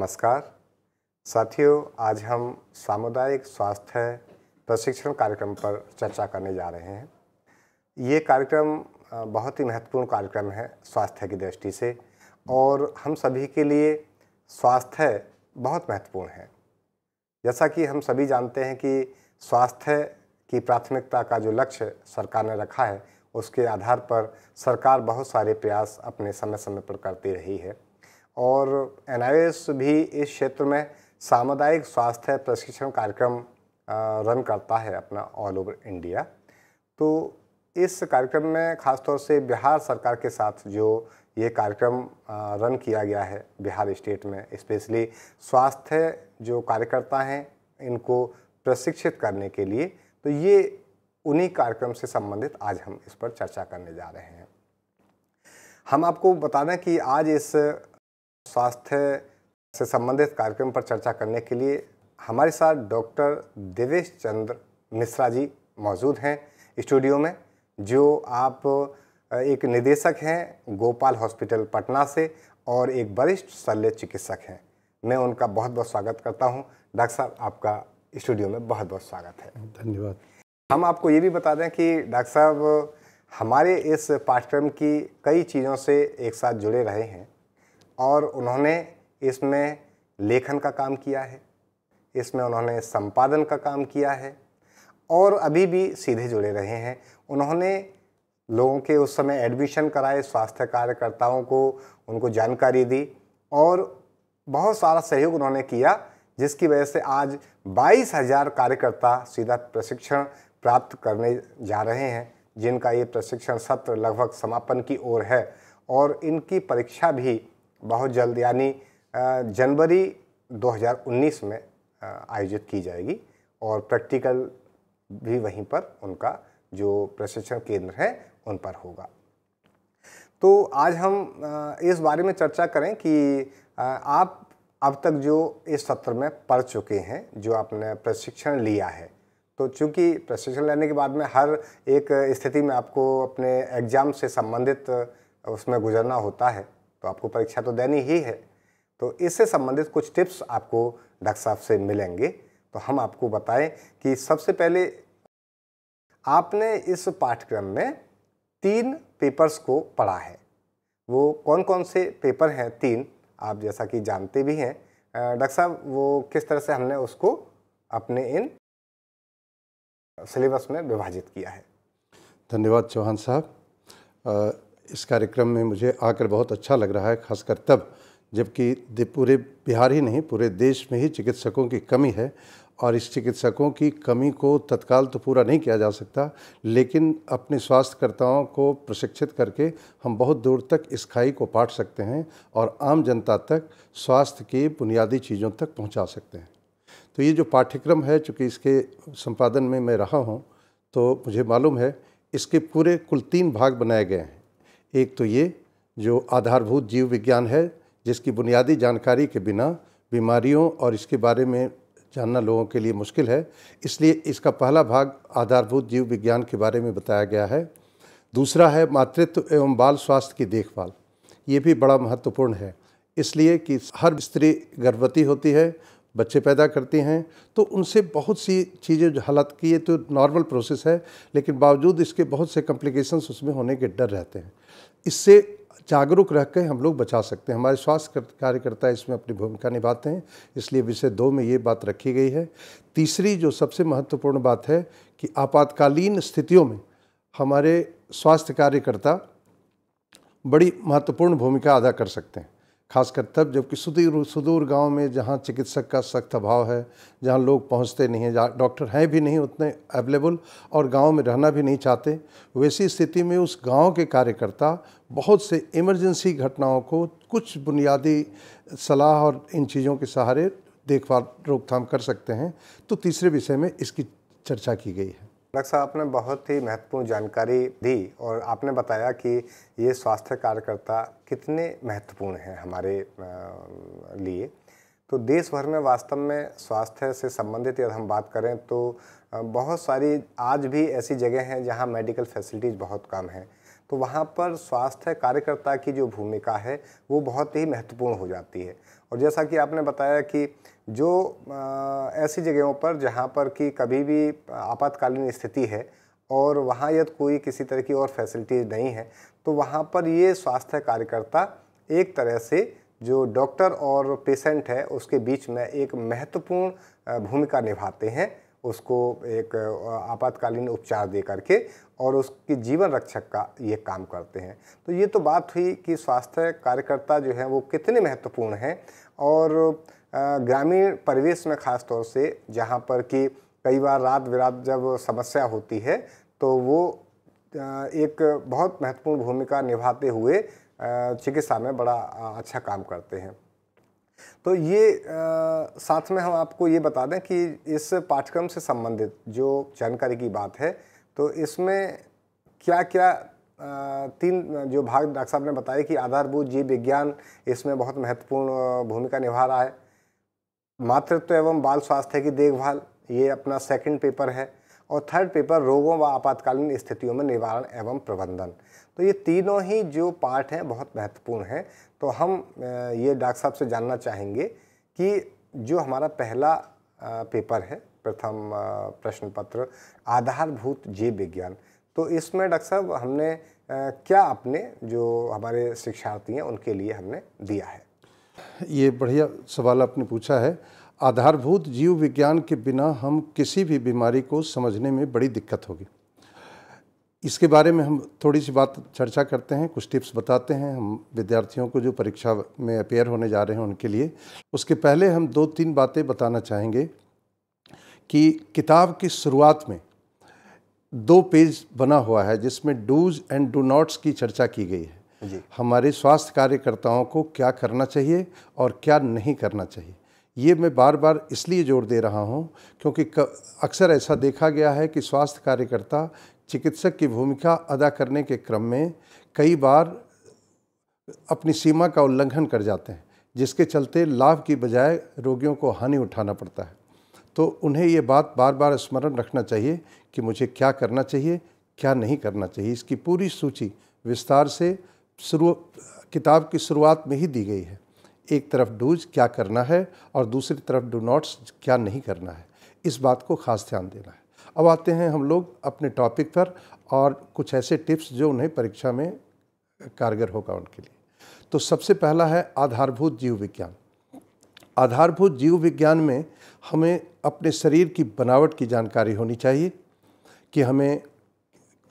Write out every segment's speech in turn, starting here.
नमस्कार साथियों आज हम सामुदायिक स्वास्थ्य प्रशिक्षण कार्यक्रम पर चर्चा करने जा रहे हैं ये कार्यक्रम बहुत ही महत्वपूर्ण कार्यक्रम है स्वास्थ्य की दृष्टि से और हम सभी के लिए स्वास्थ्य बहुत महत्वपूर्ण है जैसा कि हम सभी जानते हैं कि स्वास्थ्य की प्राथमिकता का जो लक्ष्य सरकार ने रखा है उसके आधार पर सरकार बहुत सारे प्रयास अपने समय समय पर करती रही है और एन भी इस क्षेत्र में सामुदायिक स्वास्थ्य प्रशिक्षण कार्यक्रम रन करता है अपना ऑल ओवर इंडिया तो इस कार्यक्रम में ख़ासतौर से बिहार सरकार के साथ जो ये कार्यक्रम रन किया गया है बिहार स्टेट में स्पेशली स्वास्थ्य जो कार्यकर्ता हैं इनको प्रशिक्षित करने के लिए तो ये उन्हीं कार्यक्रम से संबंधित आज हम इस पर चर्चा करने जा रहे हैं हम आपको बता दें कि आज इस स्वास्थ्य से संबंधित कार्यक्रम पर चर्चा करने के लिए हमारे साथ डॉक्टर देवेश चंद्र मिश्रा जी मौजूद हैं स्टूडियो में जो आप एक निदेशक हैं गोपाल हॉस्पिटल पटना से और एक वरिष्ठ शल्य चिकित्सक हैं मैं उनका बहुत बहुत स्वागत करता हूं डॉक्टर साहब आपका स्टूडियो में बहुत बहुत स्वागत है धन्यवाद हम आपको ये भी बता दें कि डॉक्टर साहब हमारे इस पाठ्यक्रम की कई चीज़ों से एक साथ जुड़े रहे हैं और उन्होंने इसमें लेखन का काम किया है इसमें उन्होंने संपादन का काम किया है और अभी भी सीधे जुड़े रहे हैं उन्होंने लोगों के उस समय एडमिशन कराए स्वास्थ्य कार्यकर्ताओं को उनको जानकारी दी और बहुत सारा सहयोग उन्होंने किया जिसकी वजह से आज बाईस हज़ार कार्यकर्ता सीधा प्रशिक्षण प्राप्त करने जा रहे हैं जिनका ये प्रशिक्षण सत्र लगभग समापन की ओर है और इनकी परीक्षा भी बहुत जल्द यानी जनवरी 2019 में आयोजित की जाएगी और प्रैक्टिकल भी वहीं पर उनका जो प्रशिक्षण केंद्र है उन पर होगा तो आज हम इस बारे में चर्चा करें कि आप अब तक जो इस सत्र में पढ़ चुके हैं जो आपने प्रशिक्षण लिया है तो चूंकि प्रशिक्षण लेने के बाद में हर एक स्थिति में आपको अपने एग्ज़ाम से संबंधित उसमें गुजरना होता है तो आपको परीक्षा तो देनी ही है तो इससे संबंधित कुछ टिप्स आपको डॉक्टर साहब से मिलेंगे तो हम आपको बताएं कि सबसे पहले आपने इस पाठ्यक्रम में तीन पेपर्स को पढ़ा है वो कौन कौन से पेपर हैं तीन आप जैसा कि जानते भी हैं डॉक्टर साहब वो किस तरह से हमने उसको अपने इन सिलेबस में विभाजित किया है धन्यवाद चौहान साहब इस कार्यक्रम में मुझे आकर बहुत अच्छा लग रहा है खासकर तब जबकि पूरे बिहार ही नहीं पूरे देश में ही चिकित्सकों की कमी है और इस चिकित्सकों की कमी को तत्काल तो पूरा नहीं किया जा सकता लेकिन अपने स्वास्थ्यकर्ताओं को प्रशिक्षित करके हम बहुत दूर तक इस खाई को पाट सकते हैं और आम जनता तक स्वास्थ्य की बुनियादी चीज़ों तक पहुंचा सकते हैं तो ये जो पाठ्यक्रम है चूँकि इसके संपादन में मैं रहा हूँ तो मुझे मालूम है इसके पूरे कुल तीन भाग बनाए गए हैं एक तो ये जो आधारभूत जीव विज्ञान है जिसकी बुनियादी जानकारी के बिना बीमारियों और इसके बारे में जानना लोगों के लिए मुश्किल है इसलिए इसका पहला भाग आधारभूत जीव विज्ञान के बारे में बताया गया है दूसरा है मातृत्व एवं बाल स्वास्थ्य की देखभाल ये भी बड़ा महत्वपूर्ण है इसलिए कि हर स्त्री गर्भवती होती है बच्चे पैदा करती हैं तो उनसे बहुत सी चीज़ें जो हालात की ये तो नॉर्मल प्रोसेस है लेकिन बावजूद इसके बहुत से कॉम्प्लिकेशंस उसमें होने के डर रहते हैं इससे जागरूक रह कर हम लोग बचा सकते हैं हमारे स्वास्थ्य कार्यकर्ता इसमें अपनी भूमिका निभाते हैं इसलिए विषय दो में ये बात रखी गई है तीसरी जो सबसे महत्वपूर्ण बात है कि आपातकालीन स्थितियों में हमारे स्वास्थ्य कार्यकर्ता बड़ी महत्वपूर्ण भूमिका अदा कर सकते हैं खासकर तब जबकि सुदूर सुदूर गांव में जहां चिकित्सक का सख्त अभाव है जहां लोग पहुंचते नहीं हैं डॉक्टर हैं भी नहीं उतने अवेलेबल और गांव में रहना भी नहीं चाहते वैसी स्थिति में उस गांव के कार्यकर्ता बहुत से इमरजेंसी घटनाओं को कुछ बुनियादी सलाह और इन चीज़ों के सहारे देखभाल रोकथाम कर सकते हैं तो तीसरे विषय में इसकी चर्चा की गई है डॉक्टर साहब आपने बहुत ही महत्वपूर्ण जानकारी दी और आपने बताया कि ये स्वास्थ्य कार्यकर्ता कितने महत्वपूर्ण हैं हमारे लिए तो देश भर में वास्तव में स्वास्थ्य से संबंधित यदि हम बात करें तो बहुत सारी आज भी ऐसी जगह हैं जहां मेडिकल फैसिलिटीज़ बहुत कम हैं तो वहाँ पर स्वास्थ्य कार्यकर्ता की जो भूमिका है वो बहुत ही महत्वपूर्ण हो जाती है और जैसा कि आपने बताया कि जो ऐसी जगहों पर जहाँ पर कि कभी भी आपातकालीन स्थिति है और वहाँ यदि कोई किसी तरह की और फैसिलिटीज़ नहीं है तो वहाँ पर ये स्वास्थ्य कार्यकर्ता एक तरह से जो डॉक्टर और पेशेंट है उसके बीच में एक महत्वपूर्ण भूमिका निभाते हैं उसको एक आपातकालीन उपचार दे करके और उसकी जीवन रक्षक का ये काम करते हैं तो ये तो बात हुई कि स्वास्थ्य कार्यकर्ता जो है वो कितने महत्वपूर्ण हैं और ग्रामीण परिवेश में ख़ास तौर से जहाँ पर कि कई बार रात विरात जब समस्या होती है तो वो एक बहुत महत्वपूर्ण भूमिका निभाते हुए चिकित्सा में बड़ा अच्छा काम करते हैं तो ये आ, साथ में हम आपको ये बता दें कि इस पाठ्यक्रम से संबंधित जो जानकारी की बात है तो इसमें क्या क्या तीन जो भाग डॉक्टर साहब ने बताया कि आधारभूत जीव विज्ञान इसमें बहुत महत्वपूर्ण भूमिका निभा रहा है मातृत्व एवं बाल स्वास्थ्य की देखभाल ये अपना सेकंड पेपर है और थर्ड पेपर रोगों व आपातकालीन स्थितियों में निवारण एवं प्रबंधन तो ये तीनों ही जो पार्ट हैं बहुत महत्वपूर्ण हैं तो हम ये डॉक्टर साहब से जानना चाहेंगे कि जो हमारा पहला पेपर है प्रथम प्रश्न पत्र आधारभूत जीव विज्ञान तो इसमें डॉक्टर साहब हमने क्या अपने जो हमारे शिक्षार्थी हैं उनके लिए हमने दिया है ये बढ़िया सवाल आपने पूछा है आधारभूत जीव विज्ञान के बिना हम किसी भी बीमारी को समझने में बड़ी दिक्कत होगी इसके बारे में हम थोड़ी सी बात चर्चा करते हैं कुछ टिप्स बताते हैं हम विद्यार्थियों को जो परीक्षा में अपेयर होने जा रहे हैं उनके लिए उसके पहले हम दो तीन बातें बताना चाहेंगे कि किताब की शुरुआत में दो पेज बना हुआ है जिसमें डूज एंड डू नॉट्स की चर्चा की गई है हमारे स्वास्थ्य कार्यकर्ताओं को क्या करना चाहिए और क्या नहीं करना चाहिए ये मैं बार बार इसलिए जोर दे रहा हूँ क्योंकि अक्सर ऐसा देखा गया है कि स्वास्थ्य कार्यकर्ता चिकित्सक की भूमिका अदा करने के क्रम में कई बार अपनी सीमा का उल्लंघन कर जाते हैं जिसके चलते लाभ की बजाय रोगियों को हानि उठाना पड़ता है तो उन्हें ये बात बार बार स्मरण रखना चाहिए कि मुझे क्या करना चाहिए क्या नहीं करना चाहिए इसकी पूरी सूची विस्तार से शुरू किताब की शुरुआत में ही दी गई है एक तरफ डूज क्या करना है और दूसरी तरफ डू नॉट्स क्या नहीं करना है इस बात को खास ध्यान देना है अब आते हैं हम लोग अपने टॉपिक पर और कुछ ऐसे टिप्स जो उन्हें परीक्षा में कारगर होगा उनके लिए तो सबसे पहला है आधारभूत जीव विज्ञान आधारभूत जीव विज्ञान में हमें अपने शरीर की बनावट की जानकारी होनी चाहिए कि हमें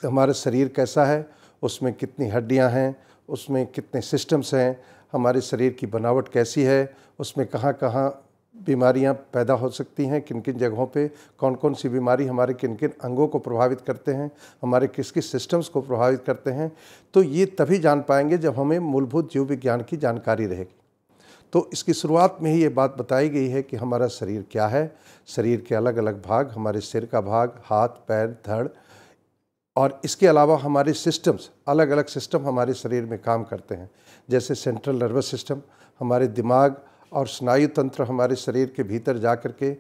हमारा शरीर कैसा है उसमें कितनी हड्डियां हैं उसमें कितने सिस्टम्स हैं हमारे शरीर की बनावट कैसी है उसमें कहाँ कहाँ बीमारियाँ पैदा हो सकती हैं किन किन जगहों पे कौन कौन सी बीमारी हमारे किन किन अंगों को प्रभावित करते हैं हमारे किस किस सिस्टम्स को प्रभावित करते हैं तो ये तभी जान पाएंगे जब हमें मूलभूत जीव विज्ञान की जानकारी रहेगी तो इसकी शुरुआत में ही ये बात बताई गई है कि हमारा शरीर क्या है शरीर के अलग अलग भाग हमारे सिर का भाग हाथ पैर धड़ और इसके अलावा हमारे सिस्टम्स अलग अलग सिस्टम हमारे शरीर में काम करते हैं जैसे सेंट्रल नर्वस सिस्टम हमारे दिमाग और स्नायु तंत्र हमारे शरीर के भीतर जा कर के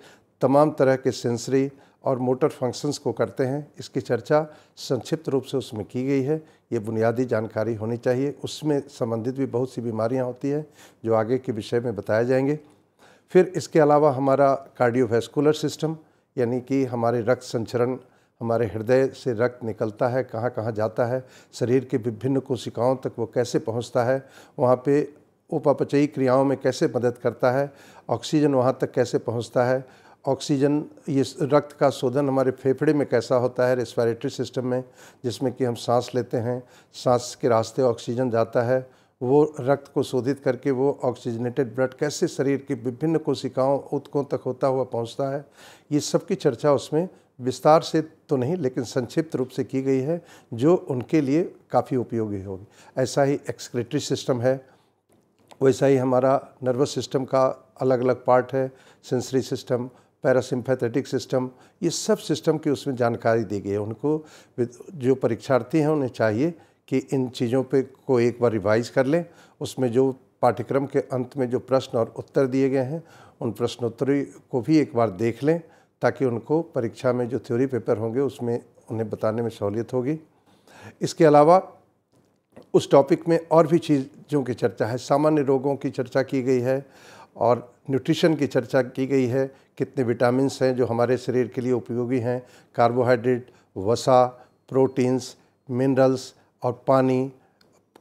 तमाम तरह के सेंसरी और मोटर फंक्शंस को करते हैं इसकी चर्चा संक्षिप्त रूप से उसमें की गई है ये बुनियादी जानकारी होनी चाहिए उसमें संबंधित भी बहुत सी बीमारियाँ होती हैं जो आगे के विषय में बताए जाएंगे फिर इसके अलावा हमारा कार्डियोवैस्कुलर सिस्टम यानी कि हमारे रक्त संचरण हमारे हृदय से रक्त निकलता है कहाँ कहाँ जाता है शरीर के विभिन्न कोशिकाओं तक वो कैसे पहुँचता है वहाँ पे उपापचयी क्रियाओं में कैसे मदद करता है ऑक्सीजन वहाँ तक कैसे पहुँचता है ऑक्सीजन ये रक्त का शोधन हमारे फेफड़े में कैसा होता है रेस्पिरेटरी सिस्टम में जिसमें कि हम सांस लेते हैं सांस के रास्ते ऑक्सीजन जाता है वो रक्त को शोधित करके वो ऑक्सीजनेटेड ब्लड कैसे शरीर की विभिन्न कोशिकाओं उत्कों तक होता हुआ पहुंचता है ये सब की चर्चा उसमें विस्तार से तो नहीं लेकिन संक्षिप्त रूप से की गई है जो उनके लिए काफ़ी उपयोगी होगी ऐसा ही एक्सक्रेटरी सिस्टम है वैसा ही हमारा नर्वस सिस्टम का अलग अलग पार्ट है सेंसरी सिस्टम पैरासिम्पैथेटिक सिस्टम ये सब सिस्टम की उसमें जानकारी दी गई है उनको जो परीक्षार्थी हैं उन्हें चाहिए कि इन चीज़ों पे को एक बार रिवाइज कर लें उसमें जो पाठ्यक्रम के अंत में जो प्रश्न और उत्तर दिए गए हैं उन प्रश्नोत्तरी को भी एक बार देख लें ताकि उनको परीक्षा में जो थ्योरी पेपर होंगे उसमें उन्हें बताने में सहूलियत होगी इसके अलावा उस टॉपिक में और भी चीज़ों की चर्चा है सामान्य रोगों की चर्चा की गई है और न्यूट्रिशन की चर्चा की गई है कितने विटामिन हैं जो हमारे शरीर के लिए उपयोगी हैं कार्बोहाइड्रेट वसा प्रोटीन्स मिनरल्स और पानी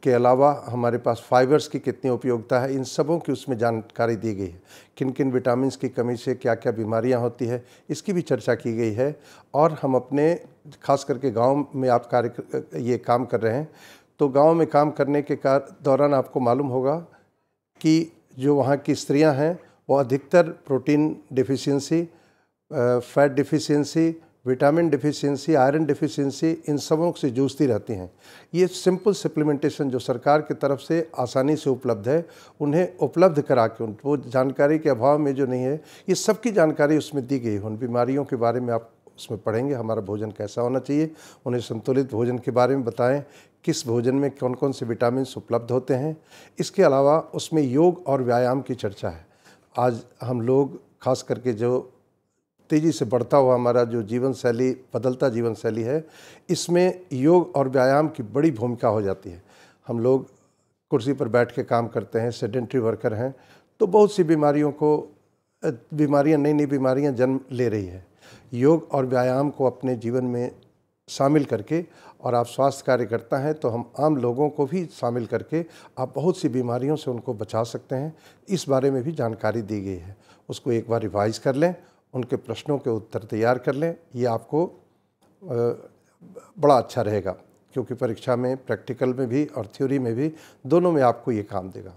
के अलावा हमारे पास फाइबर्स की कितनी उपयोगिता है इन सबों की उसमें जानकारी दी गई है किन किन विटामिन की कमी से क्या क्या बीमारियां होती है इसकी भी चर्चा की गई है और हम अपने खास करके गांव में आप कार्य ये काम कर रहे हैं तो गांव में काम करने के कार दौरान आपको मालूम होगा कि जो वहाँ की स्त्रियाँ हैं वो अधिकतर protein deficiency fat deficiency vitamin deficiency iron deficiency इन सबों से जूझती रहती हैं ये सिंपल सप्लीमेंटेशन जो सरकार की तरफ से आसानी से उपलब्ध है उन्हें उपलब्ध करा के वो जानकारी के अभाव में जो नहीं है ये सबकी जानकारी उसमें दी गई उन बीमारियों के बारे में आप उसमें पढ़ेंगे हमारा भोजन कैसा होना चाहिए उन्हें संतुलित भोजन के बारे में बताएं किस भोजन में कौन कौन से विटामिन उपलब्ध होते हैं इसके अलावा उसमें योग और व्यायाम की चर्चा है आज हम लोग खास करके जो तेज़ी से बढ़ता हुआ हमारा जो जीवन शैली बदलता जीवन शैली है इसमें योग और व्यायाम की बड़ी भूमिका हो जाती है हम लोग कुर्सी पर बैठ के काम करते हैं सेडेंट्री वर्कर हैं तो बहुत सी बीमारियों को बीमारियां नई नई बीमारियां जन्म ले रही है योग और व्यायाम को अपने जीवन में शामिल करके और आप स्वास्थ्य कार्यकर्ता हैं तो हम आम लोगों को भी शामिल करके आप बहुत सी बीमारियों से उनको बचा सकते हैं इस बारे में भी जानकारी दी गई है उसको एक बार रिवाइज़ कर लें उनके प्रश्नों के उत्तर तैयार कर लें ये आपको बड़ा अच्छा रहेगा क्योंकि परीक्षा में प्रैक्टिकल में भी और थ्योरी में भी दोनों में आपको ये काम देगा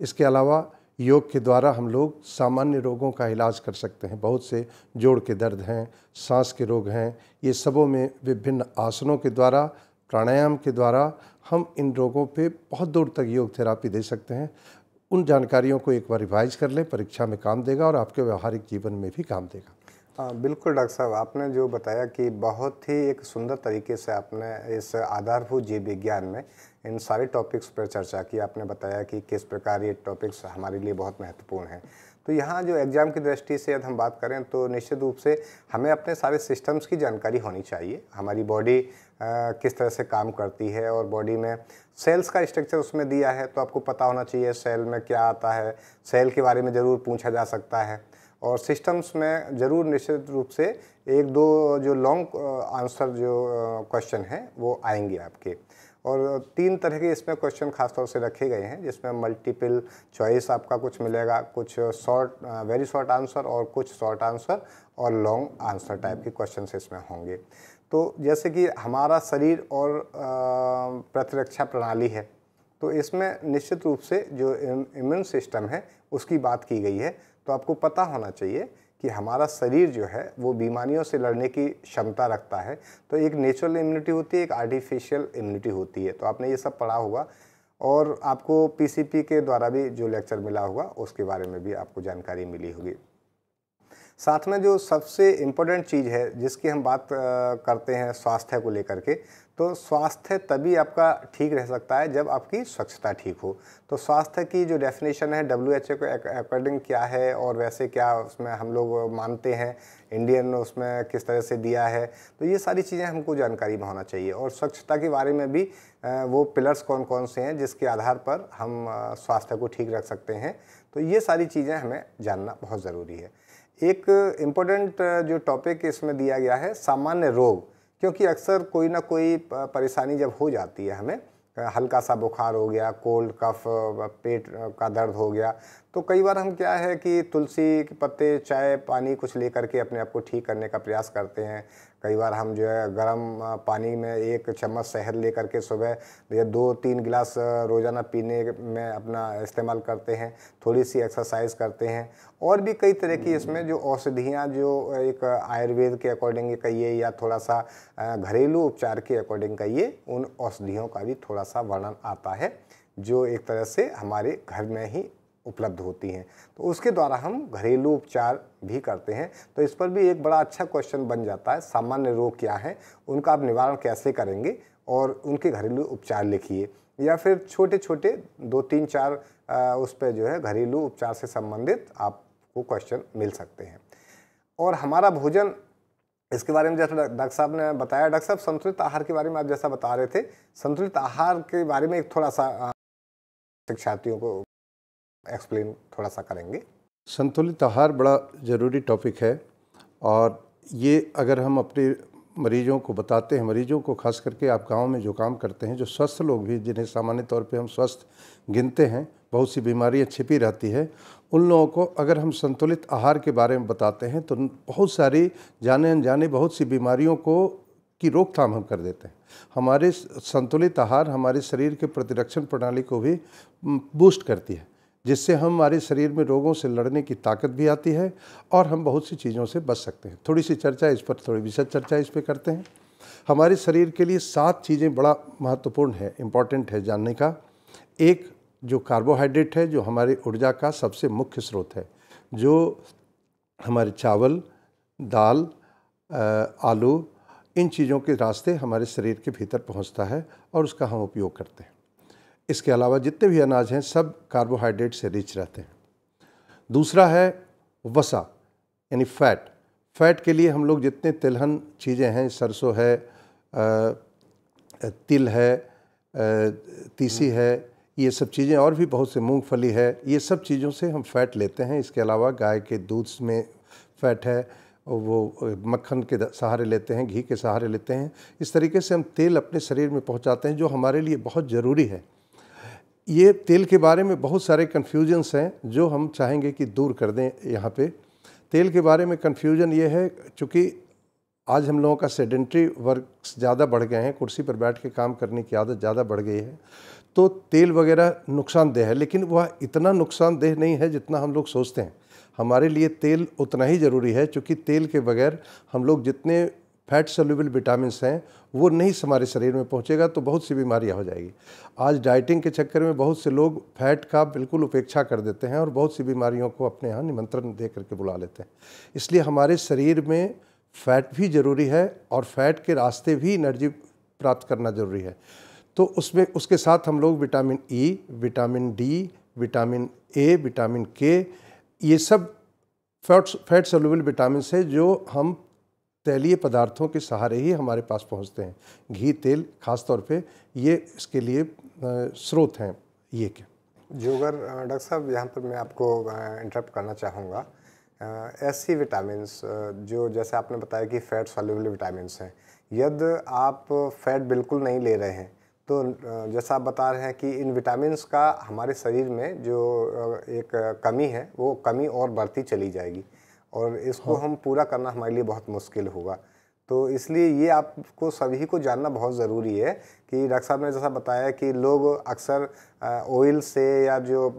इसके अलावा योग के द्वारा हम लोग सामान्य रोगों का इलाज कर सकते हैं बहुत से जोड़ के दर्द हैं सांस के रोग हैं ये सबों में विभिन्न आसनों के द्वारा प्राणायाम के द्वारा हम इन रोगों पे बहुत दूर तक योग थेरापी दे सकते हैं उन जानकारियों को एक बार रिवाइज कर लें परीक्षा में काम देगा और आपके व्यवहारिक जीवन में भी काम देगा आ, हाँ, बिल्कुल डॉक्टर साहब आपने जो बताया कि बहुत ही एक सुंदर तरीके से आपने इस आधारभूत जीव विज्ञान में इन सारे टॉपिक्स पर चर्चा की आपने बताया कि किस प्रकार ये टॉपिक्स हमारे लिए बहुत महत्वपूर्ण हैं तो यहाँ जो एग्ज़ाम की दृष्टि से यदि हम बात करें तो निश्चित रूप से हमें अपने सारे सिस्टम्स की जानकारी होनी चाहिए हमारी बॉडी किस तरह से काम करती है और बॉडी में सेल्स का स्ट्रक्चर उसमें दिया है तो आपको पता होना चाहिए सेल में क्या आता है सेल के बारे में ज़रूर पूछा जा सकता है और सिस्टम्स में ज़रूर निश्चित रूप से एक दो जो लॉन्ग आंसर जो क्वेश्चन है वो आएंगे आपके और तीन तरह के इसमें क्वेश्चन खासतौर से रखे गए हैं जिसमें मल्टीपल चॉइस आपका कुछ मिलेगा कुछ शॉर्ट वेरी शॉर्ट आंसर और कुछ शॉर्ट आंसर और लॉन्ग आंसर टाइप के क्वेश्चन इसमें होंगे तो जैसे कि हमारा शरीर और प्रतिरक्षा प्रणाली है तो इसमें निश्चित रूप से जो इम्यून सिस्टम है उसकी बात की गई है तो आपको पता होना चाहिए कि हमारा शरीर जो है वो बीमारियों से लड़ने की क्षमता रखता है तो एक नेचुरल इम्यूनिटी होती है एक आर्टिफिशियल इम्यूनिटी होती है तो आपने ये सब पढ़ा होगा और आपको पीसीपी के द्वारा भी जो लेक्चर मिला होगा उसके बारे में भी आपको जानकारी मिली होगी साथ में जो सबसे इम्पोर्टेंट चीज़ है जिसकी हम बात करते हैं स्वास्थ्य को लेकर के तो स्वास्थ्य तभी आपका ठीक रह सकता है जब आपकी स्वच्छता ठीक हो तो स्वास्थ्य की जो डेफिनेशन है डब्ल्यू एच ए को अकॉर्डिंग क्या है और वैसे क्या उसमें हम लोग मानते हैं इंडियन ने उसमें किस तरह से दिया है तो ये सारी चीज़ें हमको जानकारी में होना चाहिए और स्वच्छता के बारे में भी वो पिलर्स कौन कौन से हैं जिसके आधार पर हम स्वास्थ्य को ठीक रख सकते हैं तो ये सारी चीज़ें हमें जानना बहुत ज़रूरी है एक इम्पोर्टेंट जो टॉपिक इसमें दिया गया है सामान्य रोग क्योंकि अक्सर कोई ना कोई परेशानी जब हो जाती है हमें हल्का सा बुखार हो गया कोल्ड कफ पेट का दर्द हो गया तो कई बार हम क्या है कि तुलसी के पत्ते चाय पानी कुछ ले करके अपने आप को ठीक करने का प्रयास करते हैं कई बार हम जो है गर्म पानी में एक चम्मच शहद ले करके सुबह या दो तीन गिलास रोज़ाना पीने में अपना इस्तेमाल करते हैं थोड़ी सी एक्सरसाइज करते हैं और भी कई तरह की इसमें जो औषधियाँ जो एक आयुर्वेद के अकॉर्डिंग कहिए या थोड़ा सा घरेलू उपचार के अकॉर्डिंग कहिए उन औषधियों का भी थोड़ा सा वर्णन आता है जो एक तरह से हमारे घर में ही उपलब्ध होती हैं तो उसके द्वारा हम घरेलू उपचार भी करते हैं तो इस पर भी एक बड़ा अच्छा क्वेश्चन बन जाता है सामान्य रोग क्या है उनका आप निवारण कैसे करेंगे और उनके घरेलू उपचार लिखिए या फिर छोटे छोटे दो तीन चार उस पर जो है घरेलू उपचार से संबंधित आपको क्वेश्चन मिल सकते हैं और हमारा भोजन इसके बारे में जैसा डॉक्टर साहब ने बताया डॉक्टर साहब संतुलित आहार के बारे में आप जैसा बता रहे थे संतुलित आहार के बारे में एक थोड़ा सा शिक्षार्थियों को एक्सप्लेन थोड़ा सा करेंगे संतुलित आहार बड़ा ज़रूरी टॉपिक है और ये अगर हम अपने मरीजों को बताते हैं मरीजों को खास करके आप गांव में जो काम करते हैं जो स्वस्थ लोग भी जिन्हें सामान्य तौर पे हम स्वस्थ गिनते हैं बहुत सी बीमारियां छिपी रहती है उन लोगों को अगर हम संतुलित आहार के बारे में बताते हैं तो बहुत सारी जाने अनजाने बहुत सी बीमारियों को की रोकथाम हम कर देते हैं हमारे संतुलित आहार हमारे शरीर के प्रतिरक्षण प्रणाली को भी बूस्ट करती है जिससे हम हमारे शरीर में रोगों से लड़ने की ताकत भी आती है और हम बहुत सी चीज़ों से बच सकते हैं थोड़ी सी चर्चा इस पर थोड़ी विशद चर्चा इस पर करते हैं हमारे शरीर के लिए सात चीज़ें बड़ा महत्वपूर्ण है इम्पॉर्टेंट है जानने का एक जो कार्बोहाइड्रेट है जो हमारे ऊर्जा का सबसे मुख्य स्रोत है जो हमारे चावल दाल आलू इन चीज़ों के रास्ते हमारे शरीर के भीतर पहुंचता है और उसका हम उपयोग करते हैं इसके अलावा जितने भी अनाज हैं सब कार्बोहाइड्रेट से रिच रहते हैं दूसरा है वसा यानी फैट फैट के लिए हम लोग जितने तिलहन चीज़ें हैं सरसों है तिल है तीसी है ये सब चीज़ें और भी बहुत से मूंगफली है ये सब चीज़ों से हम फैट लेते हैं इसके अलावा गाय के दूध में फैट है वो मक्खन के सहारे लेते हैं घी के सहारे लेते हैं इस तरीके से हम तेल अपने शरीर में पहुंचाते हैं जो हमारे लिए बहुत ज़रूरी है ये तेल के बारे में बहुत सारे कन्फ्यूजन्स हैं जो हम चाहेंगे कि दूर कर दें यहाँ पे तेल के बारे में कन्फ्यूजन ये है चूँकि आज हम लोगों का सेडेंट्री वर्क ज़्यादा बढ़ गए हैं कुर्सी पर बैठ के काम करने की आदत ज़्यादा बढ़ गई है तो तेल वगैरह नुकसानदेह है लेकिन वह इतना नुकसानदेह नहीं है जितना हम लोग सोचते हैं हमारे लिए तेल उतना ही ज़रूरी है क्योंकि तेल के बगैर हम लोग जितने फैट सोल्यूबल विटामिन हैं वो नहीं हमारे शरीर में पहुँचेगा तो बहुत सी बीमारियाँ हो जाएगी आज डाइटिंग के चक्कर में बहुत से लोग फैट का बिल्कुल उपेक्षा कर देते हैं और बहुत सी बीमारियों को अपने यहाँ निमंत्रण दे करके बुला लेते हैं इसलिए हमारे शरीर में फैट भी ज़रूरी है और फैट के रास्ते भी एनर्जी प्राप्त करना ज़रूरी है तो उसमें उसके साथ हम लोग vitamin E e, vitamin D vitamin A vitamin K ये सब फैट्स फैट सोल्यूबल विटामिन है जो हम तैलीय पदार्थों के सहारे ही हमारे पास पहुंचते हैं घी तेल खास तौर पे ये इसके लिए स्रोत हैं ये जो जोगर डॉक्टर साहब यहाँ पर मैं आपको इंटरप्ट करना चाहूँगा ऐसी विटामिन जो जैसे आपने बताया कि फ़ैट सॉल्युबल विटामिन हैं यदि आप फ़ैट बिल्कुल नहीं ले रहे हैं तो जैसा आप बता रहे हैं कि इन विटामिन का हमारे शरीर में जो एक कमी है वो कमी और बढ़ती चली जाएगी और इसको हाँ। हम पूरा करना हमारे लिए बहुत मुश्किल होगा तो इसलिए ये आपको सभी को जानना बहुत ज़रूरी है कि डॉक्टर साहब ने जैसा बताया कि लोग अक्सर ऑयल से या जो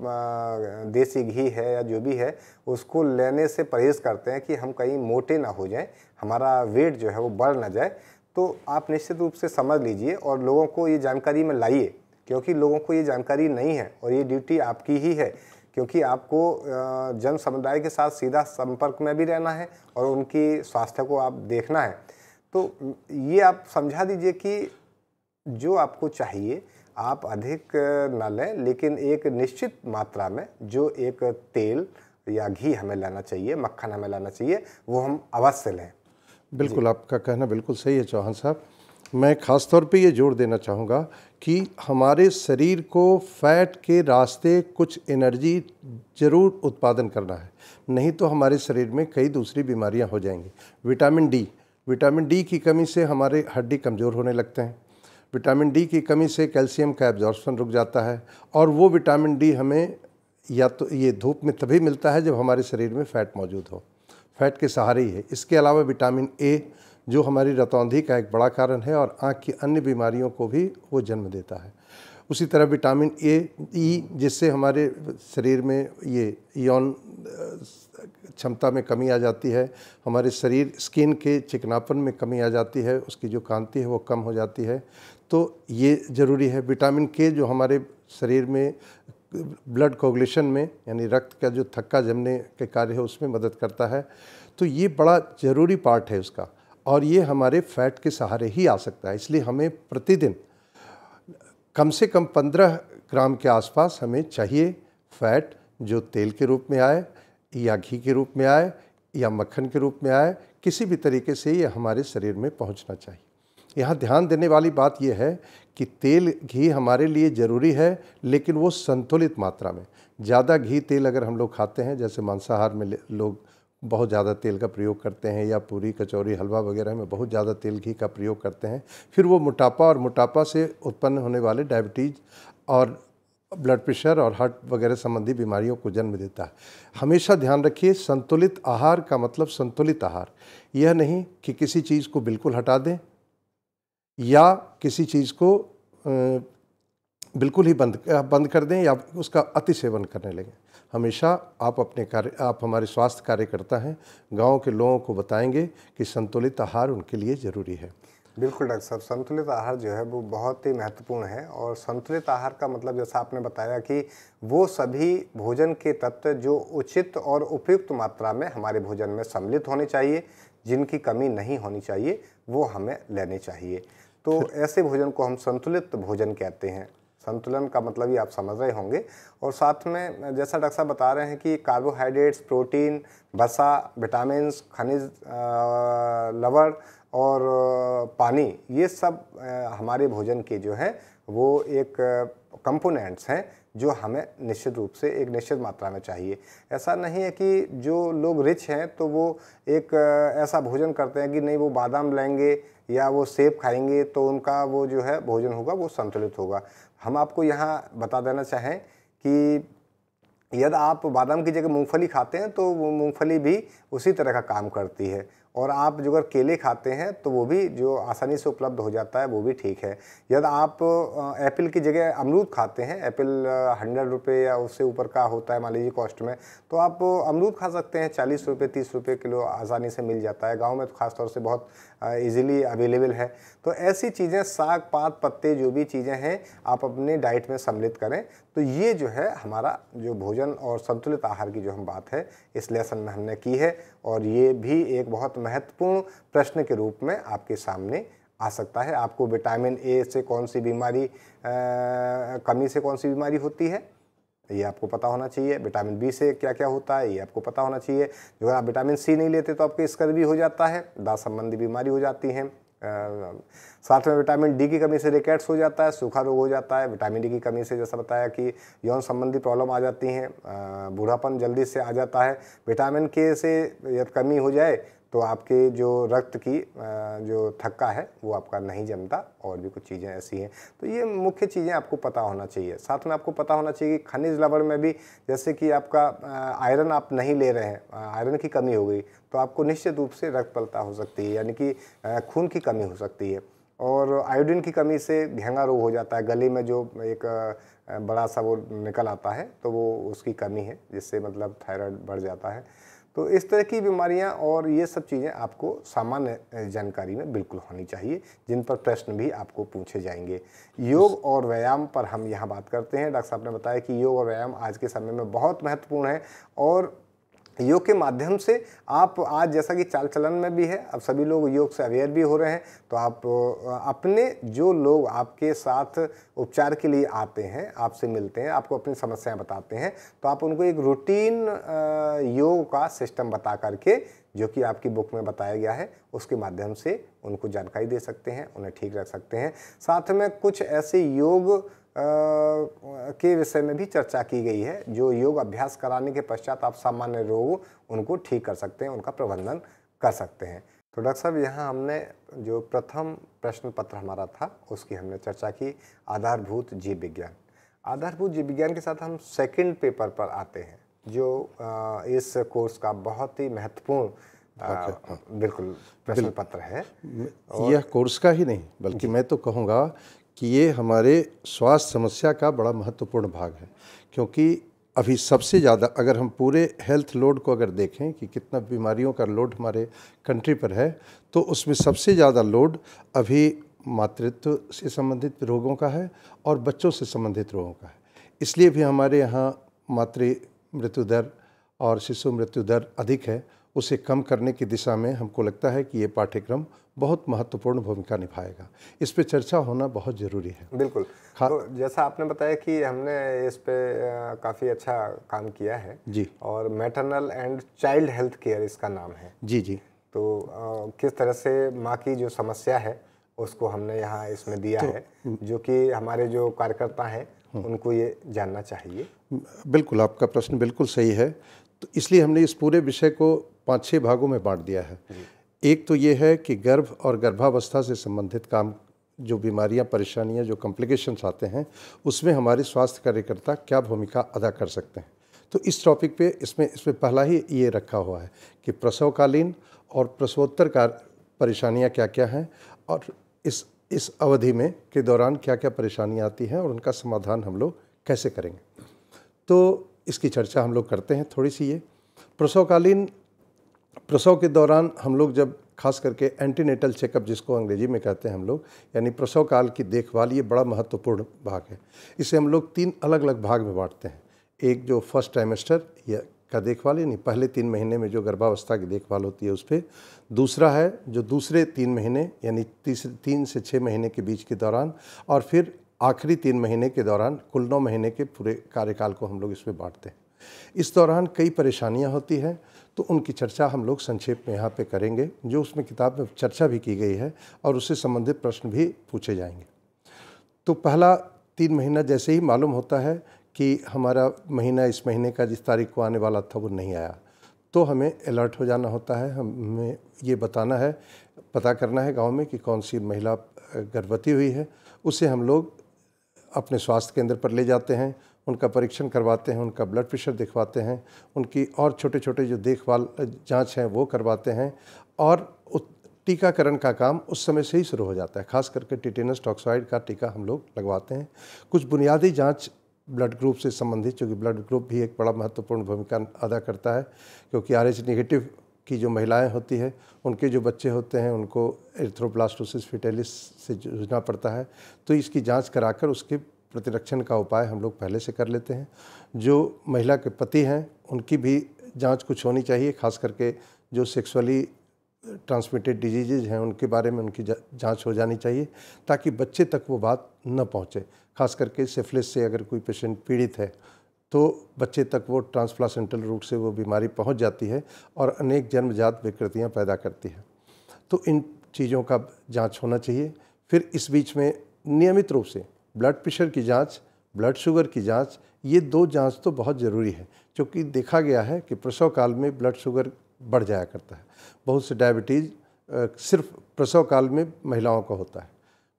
देसी घी है या जो भी है उसको लेने से परहेज़ करते हैं कि हम कहीं मोटे ना हो जाएं हमारा वेट जो है वो बढ़ ना जाए तो आप निश्चित रूप से समझ लीजिए और लोगों को ये जानकारी में लाइए क्योंकि लोगों को ये जानकारी नहीं है और ये ड्यूटी आपकी ही है क्योंकि आपको जन समुदाय के साथ सीधा संपर्क में भी रहना है और उनकी स्वास्थ्य को आप देखना है तो ये आप समझा दीजिए कि जो आपको चाहिए आप अधिक ना लें लेकिन एक निश्चित मात्रा में जो एक तेल या घी हमें लाना चाहिए मक्खन हमें लाना चाहिए वो हम अवश्य लें बिल्कुल आपका कहना बिल्कुल सही है चौहान साहब मैं ख़ास तौर पे ये जोर देना चाहूँगा कि हमारे शरीर को फैट के रास्ते कुछ एनर्जी ज़रूर उत्पादन करना है नहीं तो हमारे शरीर में कई दूसरी बीमारियाँ हो जाएंगी विटामिन डी विटामिन डी की कमी से हमारे हड्डी कमज़ोर होने लगते हैं विटामिन डी की कमी से कैल्शियम का एब्जॉर्बन रुक जाता है और वो विटामिन डी हमें या तो ये धूप में तभी मिलता है जब हमारे शरीर में फ़ैट मौजूद हो फैट के सहारे ही है इसके अलावा विटामिन ए जो हमारी रतौंधी का एक बड़ा कारण है और आँख की अन्य बीमारियों को भी वो जन्म देता है उसी तरह विटामिन ए ई जिससे हमारे शरीर में ये यौन क्षमता में कमी आ जाती है हमारे शरीर स्किन के चिकनापन में कमी आ जाती है उसकी जो कांति है वो कम हो जाती है तो ये ज़रूरी है विटामिन के जो हमारे शरीर में ब्लड कोगुलेशन में यानी रक्त का जो थक्का जमने के कार्य है उसमें मदद करता है तो ये बड़ा ज़रूरी पार्ट है उसका और ये हमारे फैट के सहारे ही आ सकता है इसलिए हमें प्रतिदिन कम से कम 15 ग्राम के आसपास हमें चाहिए फैट जो तेल के रूप में आए या घी के रूप में आए या मक्खन के रूप में आए किसी भी तरीके से ये हमारे शरीर में पहुंचना चाहिए यहाँ ध्यान देने वाली बात यह है कि तेल घी हमारे लिए ज़रूरी है लेकिन वो संतुलित मात्रा में ज़्यादा घी तेल अगर हम लोग खाते हैं जैसे मांसाहार में लोग बहुत ज़्यादा तेल का प्रयोग करते हैं या पूरी कचौरी हलवा वगैरह में बहुत ज़्यादा तेल घी का प्रयोग करते हैं फिर वो मोटापा और मोटापा से उत्पन्न होने वाले डायबिटीज़ और ब्लड प्रेशर और हार्ट वगैरह संबंधी बीमारियों को जन्म देता है हमेशा ध्यान रखिए संतुलित आहार का मतलब संतुलित आहार यह नहीं कि किसी चीज़ को बिल्कुल हटा दें या किसी चीज़ को बिल्कुल ही बंद बंद कर दें या उसका अति सेवन करने लगें हमेशा आप अपने कार्य आप हमारे स्वास्थ्य कार्यकर्ता हैं गांव के लोगों को बताएंगे कि संतुलित आहार उनके लिए ज़रूरी है बिल्कुल डॉक्टर साहब संतुलित आहार जो है वो बहुत ही महत्वपूर्ण है और संतुलित आहार का मतलब जैसा आपने बताया कि वो सभी भोजन के तत्व जो उचित और उपयुक्त मात्रा में हमारे भोजन में सम्मिलित होने चाहिए जिनकी कमी नहीं होनी चाहिए वो हमें लेने चाहिए तो ऐसे भोजन को हम संतुलित भोजन कहते हैं संतुलन का मतलब ही आप समझ रहे होंगे और साथ में जैसा डॉक्टर साहब बता रहे हैं कि कार्बोहाइड्रेट्स प्रोटीन बसा विटामिन खनिज लवण और पानी ये सब हमारे भोजन के जो है वो एक कंपोनेंट्स हैं जो हमें निश्चित रूप से एक निश्चित मात्रा में चाहिए ऐसा नहीं है कि जो लोग रिच हैं तो वो एक ऐसा भोजन करते हैं कि नहीं वो बादाम लेंगे या वो सेब खाएंगे तो उनका वो जो है भोजन होगा वो संतुलित होगा हम आपको यहाँ बता देना चाहें कि यदि आप बादाम की जगह मूंगफली खाते हैं तो वो मूंगफली भी उसी तरह का काम करती है और आप जो अगर केले खाते हैं तो वो भी जो आसानी से उपलब्ध हो जाता है वो भी ठीक है यदि आप एप्पल की जगह अमरूद खाते हैं एप्पल हंड्रेड रुपये या उससे ऊपर का होता है मान लीजिए कॉस्ट में तो आप अमरूद खा सकते हैं चालीस रुपये तीस रुपये किलो आसानी से मिल जाता है गाँव में तो ख़ासतौर से बहुत इजीली अवेलेबल है तो ऐसी चीज़ें साग पात पत्ते जो भी चीज़ें हैं आप अपने डाइट में सम्मिलित करें तो ये जो है हमारा जो भोजन और संतुलित आहार की जो हम बात है इस लेसन में हमने की है और ये भी एक बहुत महत्वपूर्ण प्रश्न के रूप में आपके सामने आ सकता है आपको विटामिन ए से कौन सी बीमारी आ, कमी से कौन सी बीमारी होती है ये आपको पता होना चाहिए विटामिन बी से क्या क्या होता है ये आपको पता होना चाहिए जो अगर आप विटामिन सी नहीं लेते तो आपके स्कर भी हो जाता है दाँत संबंधी बीमारी हो जाती है साथ में विटामिन डी की कमी से रिकेट्स हो जाता है सूखा रोग हो जाता है विटामिन डी की कमी से जैसा बताया कि यौन संबंधी प्रॉब्लम आ जाती हैं बूढ़ापन जल्दी से आ जाता है विटामिन के से यदि कमी हो जाए तो आपके जो रक्त की जो थक्का है वो आपका नहीं जमता और भी कुछ चीज़ें ऐसी हैं तो ये मुख्य चीज़ें आपको पता होना चाहिए साथ में आपको पता होना चाहिए कि खनिज लवण में भी जैसे कि आपका आयरन आप नहीं ले रहे हैं आयरन की कमी हो गई तो आपको निश्चित रूप से रक्त पलता हो सकती है यानी कि खून की कमी हो सकती है और आयोडीन की कमी से घेंगा रोग हो जाता है गले में जो एक बड़ा सा वो निकल आता है तो वो उसकी कमी है जिससे मतलब थायराइड बढ़ जाता है तो इस तरह की बीमारियां और ये सब चीज़ें आपको सामान्य जानकारी में बिल्कुल होनी चाहिए जिन पर प्रश्न भी आपको पूछे जाएंगे योग और व्यायाम पर हम यहाँ बात करते हैं डॉक्टर साहब ने बताया कि योग और व्यायाम आज के समय में बहुत महत्वपूर्ण है और योग के माध्यम से आप आज जैसा कि चाल चलन में भी है अब सभी लोग योग से अवेयर भी हो रहे हैं तो आप अपने जो लोग आपके साथ उपचार के लिए आते हैं आपसे मिलते हैं आपको अपनी समस्याएं बताते हैं तो आप उनको एक रूटीन योग का सिस्टम बता करके जो कि आपकी बुक में बताया गया है उसके माध्यम से उनको जानकारी दे सकते हैं उन्हें ठीक रख सकते हैं साथ में कुछ ऐसे योग के विषय में भी चर्चा की गई है जो योग अभ्यास कराने के पश्चात आप सामान्य रोग उनको ठीक कर सकते हैं उनका प्रबंधन कर सकते हैं तो डॉक्टर साहब यहाँ हमने जो प्रथम प्रश्न पत्र हमारा था उसकी हमने चर्चा की आधारभूत जीव विज्ञान आधारभूत जीव विज्ञान के साथ हम सेकंड पेपर पर आते हैं जो इस कोर्स का बहुत ही महत्वपूर्ण बिल्कुल प्रश्न पत्र है यह कोर्स का ही नहीं बल्कि मैं तो कहूँगा कि ये हमारे स्वास्थ्य समस्या का बड़ा महत्वपूर्ण भाग है क्योंकि अभी सबसे ज़्यादा अगर हम पूरे हेल्थ लोड को अगर देखें कि कितना बीमारियों का लोड हमारे कंट्री पर है तो उसमें सबसे ज़्यादा लोड अभी मातृत्व से संबंधित रोगों का है और बच्चों से संबंधित रोगों का है इसलिए भी हमारे यहाँ मातृ मृत्यु दर और शिशु मृत्यु दर अधिक है उसे कम करने की दिशा में हमको लगता है कि ये पाठ्यक्रम बहुत महत्वपूर्ण भूमिका निभाएगा इस पर चर्चा होना बहुत ज़रूरी है बिल्कुल तो जैसा आपने बताया कि हमने इस पर काफ़ी अच्छा काम किया है जी और maternal and child health care इसका नाम है जी जी तो आ, किस तरह से माँ की जो समस्या है उसको हमने यहाँ इसमें दिया तो, है जो कि हमारे जो कार्यकर्ता हैं हम्म। उनको ये जानना चाहिए बिल्कुल आपका प्रश्न बिल्कुल सही है तो इसलिए हमने इस पूरे विषय को पाँच छः भागों में बांट दिया है एक तो ये है कि गर्भ और गर्भावस्था से संबंधित काम जो बीमारियां परेशानियां जो कॉम्प्लिकेशंस आते हैं उसमें हमारे स्वास्थ्य कार्यकर्ता क्या भूमिका अदा कर सकते हैं तो इस टॉपिक पे इसमें इसमें पहला ही ये रखा हुआ है कि प्रसवकालीन और प्रसवोत्तर का परेशानियाँ क्या क्या हैं और इस इस अवधि में के दौरान क्या क्या परेशानियाँ आती हैं और उनका समाधान हम लोग कैसे करेंगे तो इसकी चर्चा हम लोग करते हैं थोड़ी सी ये प्रसवकालीन प्रसव के दौरान हम लोग जब खास करके एंटीनेटल चेकअप जिसको अंग्रेजी में कहते हैं हम लोग यानी प्रसव काल की देखभाल ये बड़ा महत्वपूर्ण भाग है इसे हम लोग तीन अलग अलग भाग में बांटते हैं एक जो फर्स्ट ट्राइमेस्टर या का देखभाल यानी पहले तीन महीने में जो गर्भावस्था की देखभाल होती है उस पर दूसरा है जो दूसरे तीन महीने यानी तीसरे तीन से छः महीने के बीच के दौरान और फिर आखिरी तीन महीने के दौरान कुल नौ महीने के पूरे कार्यकाल को हम लोग इसमें बांटते हैं इस दौरान कई परेशानियां होती हैं तो उनकी चर्चा हम लोग संक्षेप में यहाँ पे करेंगे जो उसमें किताब में चर्चा भी की गई है और उससे संबंधित प्रश्न भी पूछे जाएंगे तो पहला तीन महीना जैसे ही मालूम होता है कि हमारा महीना इस महीने का जिस तारीख को आने वाला था वो नहीं आया तो हमें अलर्ट हो जाना होता है हमें ये बताना है पता करना है गांव में कि कौन सी महिला गर्भवती हुई है उसे हम लोग अपने स्वास्थ्य केंद्र पर ले जाते हैं उनका परीक्षण करवाते हैं उनका ब्लड प्रेशर दिखवाते हैं उनकी और छोटे छोटे जो देखभाल जाँच हैं वो करवाते हैं और टीकाकरण का काम उस समय से ही शुरू हो जाता है खास करके टिटेनस टॉक्साइड का टीका हम लोग लगवाते हैं कुछ बुनियादी जांच ब्लड ग्रुप से संबंधित चूँकि ब्लड ग्रुप भी एक बड़ा महत्वपूर्ण भूमिका अदा करता है क्योंकि आर एच निगेटिव की जो महिलाएं होती है उनके जो बच्चे होते हैं उनको एथ्रोप्लास्टोसिस फिटेलिस से जूझना पड़ता है तो इसकी जांच कराकर उसके प्रतिरक्षण का उपाय हम लोग पहले से कर लेते हैं जो महिला के पति हैं उनकी भी जांच कुछ होनी चाहिए खास करके जो सेक्सुअली ट्रांसमिटेड डिजीजेज हैं उनके बारे में उनकी जांच हो जानी चाहिए ताकि बच्चे तक वो बात न पहुंचे खास करके सेफलिस से अगर कोई पेशेंट पीड़ित है तो बच्चे तक वो ट्रांसप्लासेंटल रूट से वो बीमारी पहुँच जाती है और अनेक जन्मजात विकृतियाँ पैदा करती हैं तो इन चीज़ों का जाँच होना चाहिए फिर इस बीच में नियमित रूप से ब्लड प्रेशर की जांच ब्लड शुगर की जांच ये दो जांच तो बहुत ज़रूरी है क्योंकि देखा गया है कि प्रसव काल में ब्लड शुगर बढ़ जाया करता है बहुत से डायबिटीज़ सिर्फ प्रसव काल में महिलाओं का होता है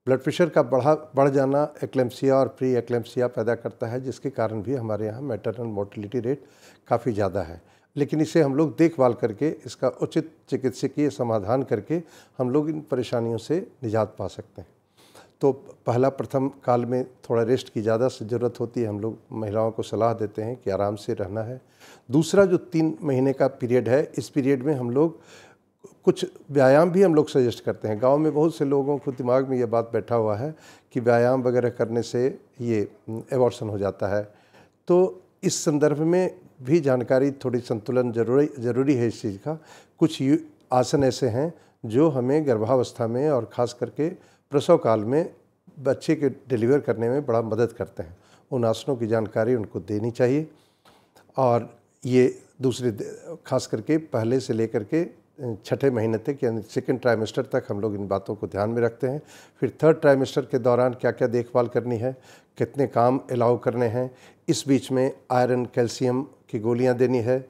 ब्लड प्रेशर का बढ़ा बढ़ जाना एक्लेम्सिया और प्री एक्लेम्सिया पैदा करता है जिसके कारण भी हमारे यहाँ मेटरनल मोर्टिलिटी रेट काफ़ी ज़्यादा है लेकिन इसे हम लोग देखभाल करके इसका उचित चिकित्सकीय समाधान करके हम लोग इन परेशानियों से निजात पा सकते हैं तो पहला प्रथम काल में थोड़ा रेस्ट की ज़्यादा से ज़रूरत होती है हम लोग महिलाओं को सलाह देते हैं कि आराम से रहना है दूसरा जो तीन महीने का पीरियड है इस पीरियड में हम लोग कुछ व्यायाम भी हम लोग सजेस्ट करते हैं गांव में बहुत से लोगों को दिमाग में ये बात बैठा हुआ है कि व्यायाम वगैरह करने से ये एवॉर्सन हो जाता है तो इस संदर्भ में भी जानकारी थोड़ी संतुलन जरूरी ज़रूरी है इस चीज़ का कुछ आसन ऐसे हैं जो हमें गर्भावस्था में और ख़ास करके प्रसव काल में बच्चे के डिलीवर करने में बड़ा मदद करते हैं उन आसनों की जानकारी उनको देनी चाहिए और ये दूसरे खास करके पहले से लेकर के छठे महीने तक यानी सेकेंड ट्राइमेस्टर तक हम लोग इन बातों को ध्यान में रखते हैं फिर थर्ड ट्राइमेस्टर के दौरान क्या क्या देखभाल करनी है कितने काम अलाउ करने हैं इस बीच में आयरन कैल्शियम की गोलियां देनी है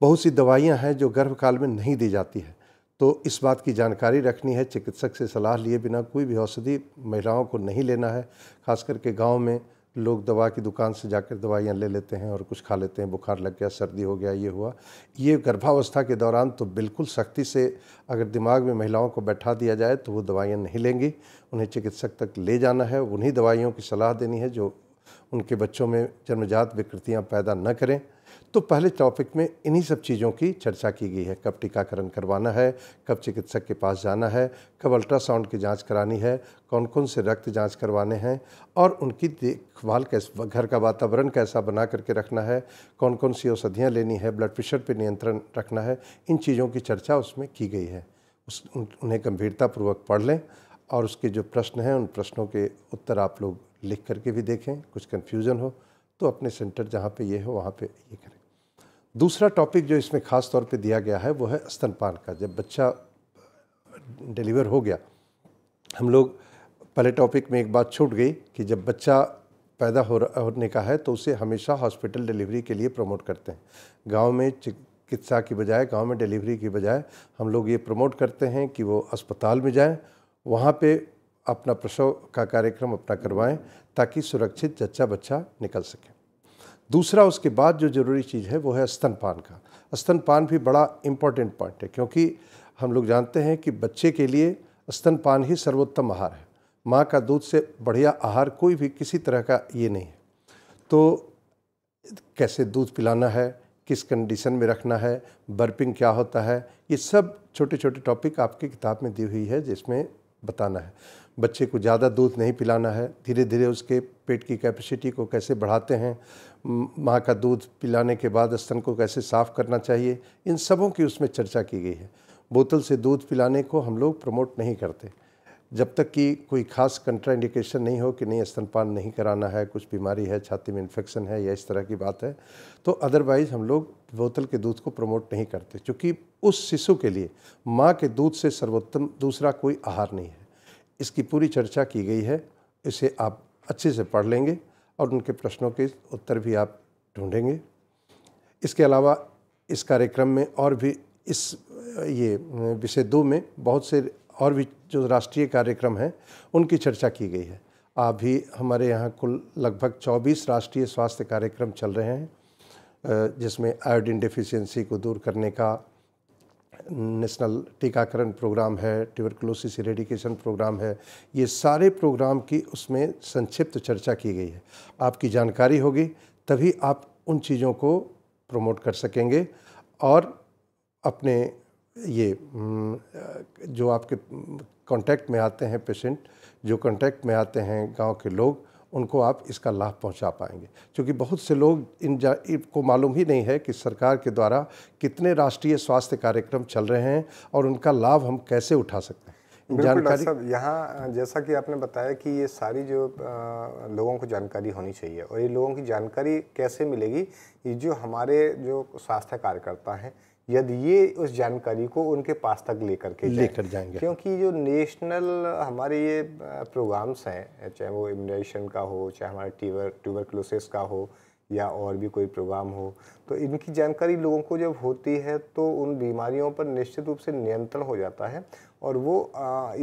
बहुत सी दवाइयां हैं जो गर्भकाल में नहीं दी जाती है तो इस बात की जानकारी रखनी है चिकित्सक से सलाह लिए बिना कोई भी औषधि महिलाओं को नहीं लेना है खास करके गाँव में लोग दवा की दुकान से जाकर दवाइयाँ ले लेते हैं और कुछ खा लेते हैं बुखार लग गया सर्दी हो गया ये हुआ ये गर्भावस्था के दौरान तो बिल्कुल सख्ती से अगर दिमाग में महिलाओं को बैठा दिया जाए तो वो दवाइयाँ नहीं लेंगी उन्हें चिकित्सक तक ले जाना है उन्हीं दवाइयों की सलाह देनी है जो उनके बच्चों में जन्मजात विकृतियाँ पैदा न करें तो पहले टॉपिक में इन्हीं सब चीज़ों की चर्चा की गई है कब टीकाकरण करवाना है कब चिकित्सक के पास जाना है कब अल्ट्रासाउंड की जांच करानी है कौन कौन से रक्त जांच करवाने हैं और उनकी देखभाल कैसे घर का वातावरण कैसा बना करके रखना है कौन कौन सी औषधियाँ लेनी है ब्लड प्रेशर पर नियंत्रण रखना है इन चीज़ों की चर्चा उसमें की गई है उस उन्हें गंभीरतापूर्वक पढ़ लें और उसके जो प्रश्न हैं उन प्रश्नों के उत्तर आप लोग लिख करके भी देखें कुछ कन्फ्यूज़न हो तो अपने सेंटर जहाँ पे ये हो वहाँ पे ये करें दूसरा टॉपिक जो इसमें ख़ास तौर पे दिया गया है वो है स्तनपान का जब बच्चा डिलीवर हो गया हम लोग पहले टॉपिक में एक बात छूट गई कि जब बच्चा पैदा हो होने का है तो उसे हमेशा हॉस्पिटल डिलीवरी के लिए प्रमोट करते हैं गांव में चिकित्सा की बजाय गांव में डिलीवरी की बजाय हम लोग ये प्रमोट करते हैं कि वो अस्पताल में जाएं वहाँ पे अपना प्रसव का कार्यक्रम अपना करवाएं ताकि सुरक्षित जच्चा बच्चा निकल सके दूसरा उसके बाद जो ज़रूरी चीज़ है वो है स्तनपान का स्तनपान भी बड़ा इम्पॉर्टेंट पॉइंट है क्योंकि हम लोग जानते हैं कि बच्चे के लिए स्तनपान ही सर्वोत्तम आहार है माँ का दूध से बढ़िया आहार कोई भी किसी तरह का ये नहीं है तो कैसे दूध पिलाना है किस कंडीशन में रखना है बर्पिंग क्या होता है ये सब छोटे छोटे टॉपिक आपकी किताब में दी हुई है जिसमें बताना है बच्चे को ज़्यादा दूध नहीं पिलाना है धीरे धीरे उसके पेट की कैपेसिटी को कैसे बढ़ाते हैं माँ का दूध पिलाने के बाद स्तन को कैसे साफ़ करना चाहिए इन सबों की उसमें चर्चा की गई है बोतल से दूध पिलाने को हम लोग प्रमोट नहीं करते जब तक कि कोई खास कंट्राइंडिकेशन नहीं हो कि नहीं स्तनपान नहीं कराना है कुछ बीमारी है छाती में इन्फेक्शन है या इस तरह की बात है तो अदरवाइज़ हम लोग बोतल के दूध को प्रमोट नहीं करते क्योंकि उस शिशु के लिए माँ के दूध से सर्वोत्तम दूसरा कोई आहार नहीं है इसकी पूरी चर्चा की गई है इसे आप अच्छे से पढ़ लेंगे और उनके प्रश्नों के उत्तर भी आप ढूंढेंगे इसके अलावा इस कार्यक्रम में और भी इस ये विषय दो में बहुत से और भी जो राष्ट्रीय कार्यक्रम हैं उनकी चर्चा की गई है अभी हमारे यहाँ कुल लगभग 24 राष्ट्रीय स्वास्थ्य कार्यक्रम चल रहे हैं जिसमें आयोडीन डिफिशियंसी को दूर करने का नेशनल टीकाकरण प्रोग्राम है ट्यूबरकुलोसिस रेडिकेशन प्रोग्राम है ये सारे प्रोग्राम की उसमें संक्षिप्त चर्चा की गई है आपकी जानकारी होगी तभी आप उन चीज़ों को प्रमोट कर सकेंगे और अपने ये जो आपके कांटेक्ट में आते हैं पेशेंट जो कांटेक्ट में आते हैं गांव के लोग उनको आप इसका लाभ पहुंचा पाएंगे क्योंकि बहुत से लोग इन जा को मालूम ही नहीं है कि सरकार के द्वारा कितने राष्ट्रीय स्वास्थ्य कार्यक्रम चल रहे हैं और उनका लाभ हम कैसे उठा सकते हैं जानकारी सब यहाँ जैसा कि आपने बताया कि ये सारी जो आ, लोगों को जानकारी होनी चाहिए और ये लोगों की जानकारी कैसे मिलेगी ये जो हमारे जो स्वास्थ्य कार्यकर्ता हैं यदि ये उस जानकारी को उनके पास तक लेकर के लेकर जाएंगे क्योंकि जो नेशनल हमारे ये प्रोग्राम्स हैं चाहे वो इम्यूनाइजेशन का हो चाहे हमारे ट्यूबर क्लोसिस का हो या और भी कोई प्रोग्राम हो तो इनकी जानकारी लोगों को जब होती है तो उन बीमारियों पर निश्चित रूप से नियंत्रण हो जाता है और वो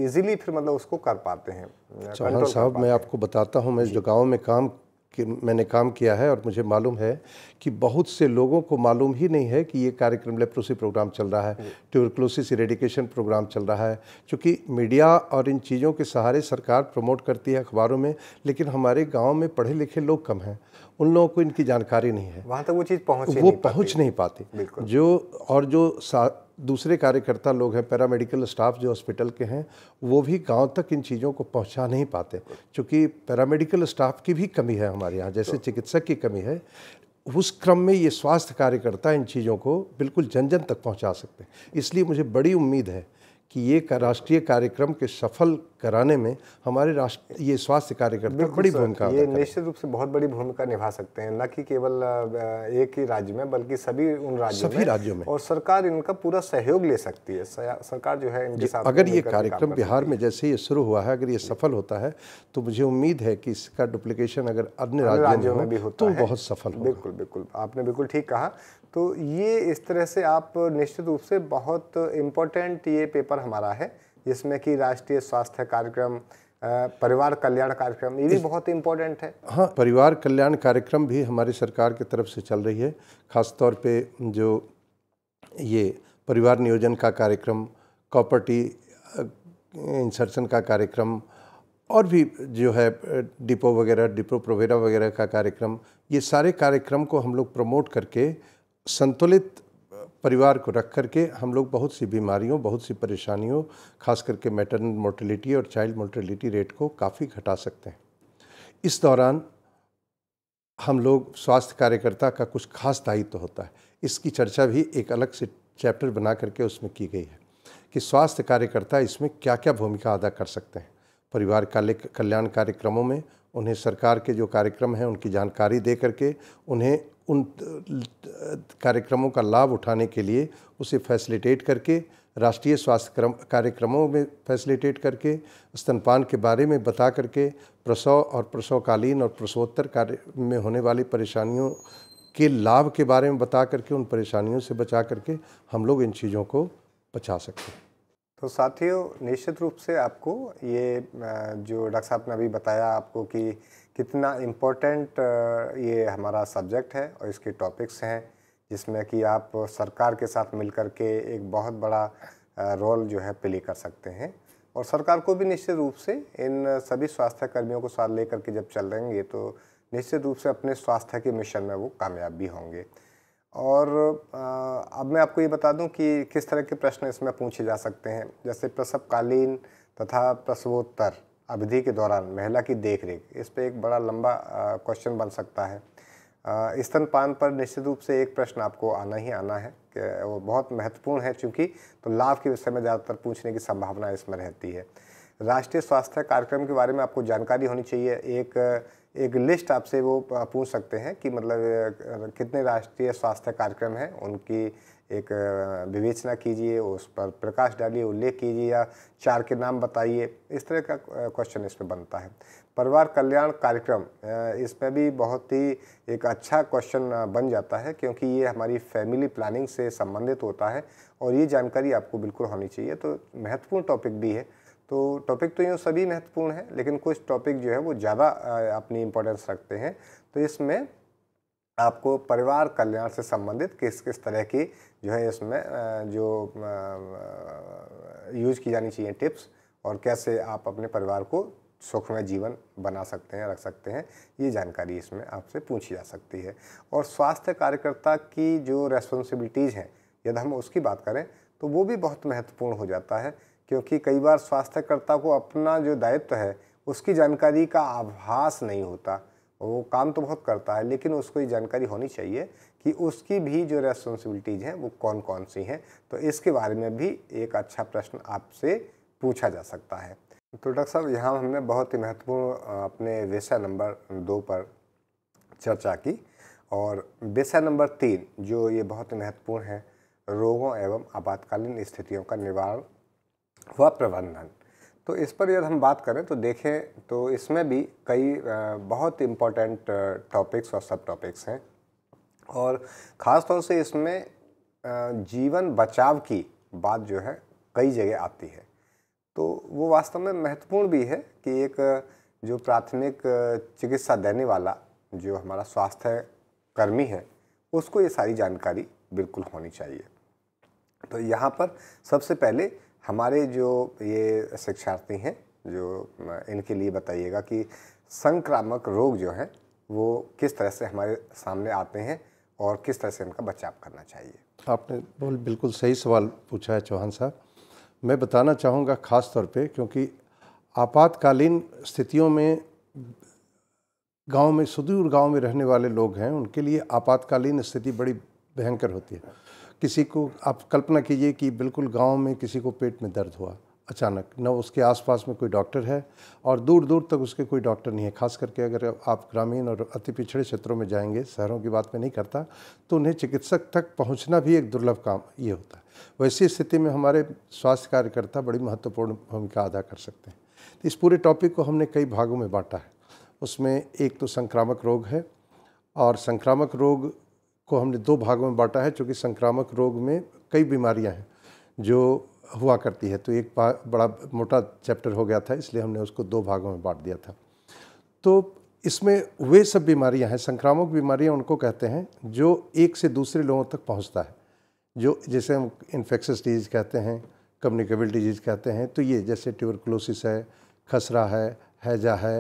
इजीली फिर मतलब उसको कर पाते हैं चौहान साहब मैं आपको बताता हूँ मैं जो गाँव में काम कि मैंने काम किया है और मुझे मालूम है कि बहुत से लोगों को मालूम ही नहीं है कि ये कार्यक्रम लेप्रोसी प्रोग्राम चल रहा है हम्म। ट्यूबरक्लोसिस इरेडिकेशन प्रोग्राम चल रहा है चूँकि मीडिया और इन चीज़ों के सहारे सरकार प्रमोट करती है अखबारों में लेकिन हमारे गाँव में पढ़े लिखे लोग कम हैं उन लोगों को इनकी जानकारी नहीं है वहाँ तक वो चीज़ पहुँच वो पहुँच नहीं पाती जो और जो दूसरे कार्यकर्ता लोग हैं पैरामेडिकल स्टाफ जो हॉस्पिटल के हैं वो भी गांव तक इन चीज़ों को पहुंचा नहीं पाते क्योंकि पैरामेडिकल स्टाफ की भी कमी है हमारे यहाँ जैसे चिकित्सक की कमी है उस क्रम में ये स्वास्थ्य कार्यकर्ता इन चीज़ों को बिल्कुल जन जन तक पहुंचा सकते हैं इसलिए मुझे बड़ी उम्मीद है कि ये का राष्ट्रीय कार्यक्रम के सफल कराने में हमारे राष्ट्र ये स्वास्थ्य कार्यकर्ता बड़ी भूमिका ये निश्चित रूप से बहुत बड़ी भूमिका निभा सकते हैं न कि केवल एक ही राज्य में बल्कि सभी उन राज्यों सभी राज्यों में और सरकार इनका पूरा सहयोग ले सकती है सरकार जो है इनके साथ अगर ये कार्यक्रम बिहार में जैसे ये शुरू हुआ है अगर ये सफल होता है तो मुझे उम्मीद है कि इसका डुप्लीकेशन अगर अन्य राज्यों में भी होता तो बहुत सफल बिल्कुल बिल्कुल आपने बिल्कुल ठीक कहा तो ये इस तरह से आप निश्चित रूप से बहुत इम्पोर्टेंट ये पेपर हमारा है जिसमें कि राष्ट्रीय स्वास्थ्य कार्यक्रम परिवार कल्याण कार्यक्रम ये भी बहुत इम्पोर्टेंट है हाँ परिवार कल्याण कार्यक्रम भी हमारी सरकार की तरफ से चल रही है खासतौर पे जो ये परिवार नियोजन का कार्यक्रम कॉपर्टी इंसर्शन का कार्यक्रम और भी जो है डिपो वगैरह डिपो प्रोवेरा वगैरह का कार्यक्रम ये सारे कार्यक्रम को हम लोग प्रमोट करके संतुलित परिवार को रख करके हम लोग बहुत सी बीमारियों बहुत सी परेशानियों खास करके मैटरनल मोर्टिलिटी और चाइल्ड मोर्टिलिटी रेट को काफ़ी घटा सकते हैं इस दौरान हम लोग स्वास्थ्य कार्यकर्ता का कुछ खास दायित्व तो होता है इसकी चर्चा भी एक अलग से चैप्टर बना करके उसमें की गई है कि स्वास्थ्य कार्यकर्ता इसमें क्या क्या भूमिका अदा कर सकते हैं परिवार कल्याण कार्यक्रमों में उन्हें सरकार के जो कार्यक्रम हैं उनकी जानकारी दे करके उन्हें उन कार्यक्रमों का लाभ उठाने के लिए उसे फैसिलिटेट करके राष्ट्रीय स्वास्थ्य क्रम कार्यक्रमों में फैसिलिटेट करके स्तनपान के बारे में बता करके प्रसव और प्रसवकालीन और प्रसवोत्तर कार्य में होने वाली परेशानियों के लाभ के बारे में बता करके उन परेशानियों से बचा करके हम लोग इन चीज़ों को बचा सकते हैं तो साथियों निश्चित रूप से आपको ये जो डॉक्टर साहब ने अभी बताया आपको कि कितना इम्पोर्टेंट ये हमारा सब्जेक्ट है और इसके टॉपिक्स हैं जिसमें कि आप सरकार के साथ मिलकर के एक बहुत बड़ा रोल जो है प्ले कर सकते हैं और सरकार को भी निश्चित रूप से इन सभी स्वास्थ्य कर्मियों को साथ लेकर के जब चल रहेंगे तो निश्चित रूप से अपने स्वास्थ्य के मिशन में वो कामयाब भी होंगे और अब मैं आपको ये बता दूं कि किस तरह के प्रश्न इसमें पूछे जा सकते हैं जैसे प्रसवकालीन तथा प्रसवोत्तर अवधि के दौरान महिला की देखरेख इस पर एक बड़ा लंबा क्वेश्चन बन सकता है स्तनपान पर निश्चित रूप से एक प्रश्न आपको आना ही आना है वो बहुत महत्वपूर्ण है चूँकि तो लाभ के विषय में ज़्यादातर पूछने की संभावना इसमें रहती है राष्ट्रीय स्वास्थ्य कार्यक्रम के बारे में आपको जानकारी होनी चाहिए एक एक लिस्ट आपसे वो पूछ सकते हैं कि मतलब कितने राष्ट्रीय स्वास्थ्य कार्यक्रम हैं उनकी एक विवेचना कीजिए उस पर प्रकाश डालिए उल्लेख कीजिए या चार के नाम बताइए इस तरह का क्वेश्चन इसमें बनता है परिवार कल्याण कार्यक्रम इसमें भी बहुत ही एक अच्छा क्वेश्चन बन जाता है क्योंकि ये हमारी फैमिली प्लानिंग से संबंधित होता है और ये जानकारी आपको बिल्कुल होनी चाहिए तो महत्वपूर्ण टॉपिक भी है तो टॉपिक तो यूँ सभी महत्वपूर्ण है लेकिन कुछ टॉपिक जो है वो ज़्यादा अपनी इम्पोर्टेंस रखते हैं तो इसमें आपको परिवार कल्याण से संबंधित किस किस तरह की जो है इसमें जो यूज की जानी चाहिए टिप्स और कैसे आप अपने परिवार को सुखमय जीवन बना सकते हैं रख सकते हैं ये जानकारी इसमें आपसे पूछी जा सकती है और स्वास्थ्य कार्यकर्ता की जो रेस्पॉन्सिबिलिटीज़ हैं यदि हम उसकी बात करें तो वो भी बहुत महत्वपूर्ण हो जाता है क्योंकि कई बार स्वास्थ्यकर्ता को अपना जो दायित्व है उसकी जानकारी का आभास नहीं होता वो काम तो बहुत करता है लेकिन उसको ये जानकारी होनी चाहिए कि उसकी भी जो रेस्पॉन्सिबिलिटीज़ हैं वो कौन कौन सी हैं तो इसके बारे में भी एक अच्छा प्रश्न आपसे पूछा जा सकता है तो डॉक्टर साहब यहाँ हमने बहुत ही महत्वपूर्ण अपने विषय नंबर दो पर चर्चा की और विषय नंबर तीन जो ये बहुत महत्वपूर्ण है रोगों एवं आपातकालीन स्थितियों का निवारण हुआ प्रबंधन तो इस पर यदि हम बात करें तो देखें तो इसमें भी कई बहुत इम्पोर्टेंट टॉपिक्स और सब टॉपिक्स हैं और ख़ास तौर से इसमें जीवन बचाव की बात जो है कई जगह आती है तो वो वास्तव में महत्वपूर्ण भी है कि एक जो प्राथमिक चिकित्सा देने वाला जो हमारा स्वास्थ्य कर्मी है उसको ये सारी जानकारी बिल्कुल होनी चाहिए तो यहाँ पर सबसे पहले हमारे जो ये शिक्षार्थी हैं जो इनके लिए बताइएगा कि संक्रामक रोग जो है वो किस तरह से हमारे सामने आते हैं और किस तरह से इनका बचाव करना चाहिए आपने बोल बिल्कुल सही सवाल पूछा है चौहान साहब मैं बताना चाहूँगा ख़ास तौर पे क्योंकि आपातकालीन स्थितियों में गांव में सुदूर गांव में रहने वाले लोग हैं उनके लिए आपातकालीन स्थिति बड़ी भयंकर होती है किसी को आप कल्पना कीजिए कि बिल्कुल गांव में किसी को पेट में दर्द हुआ अचानक न उसके आसपास में कोई डॉक्टर है और दूर दूर तक उसके कोई डॉक्टर नहीं है खास करके अगर आप ग्रामीण और अति पिछड़े क्षेत्रों में जाएंगे शहरों की बात मैं नहीं करता तो उन्हें चिकित्सक तक पहुंचना भी एक दुर्लभ काम ये होता है वैसी स्थिति में हमारे स्वास्थ्य कार्यकर्ता बड़ी महत्वपूर्ण भूमिका अदा कर सकते हैं तो इस पूरे टॉपिक को हमने कई भागों में बांटा है उसमें एक तो संक्रामक रोग है और संक्रामक रोग को हमने दो भागों में बांटा है चूँकि संक्रामक रोग में कई बीमारियाँ हैं जो हुआ करती है तो एक बड़ा मोटा चैप्टर हो गया था इसलिए हमने उसको दो भागों में बांट दिया था तो इसमें वे सब बीमारियां हैं संक्रामक बीमारियां उनको कहते हैं जो एक से दूसरे लोगों तक पहुंचता है जो जैसे हम इन्फेक्शस डिजीज़ कहते हैं कम्युनिकेबल डिजीज़ कहते हैं तो ये जैसे ट्यूबरकुलोसिस है खसरा है हैजा है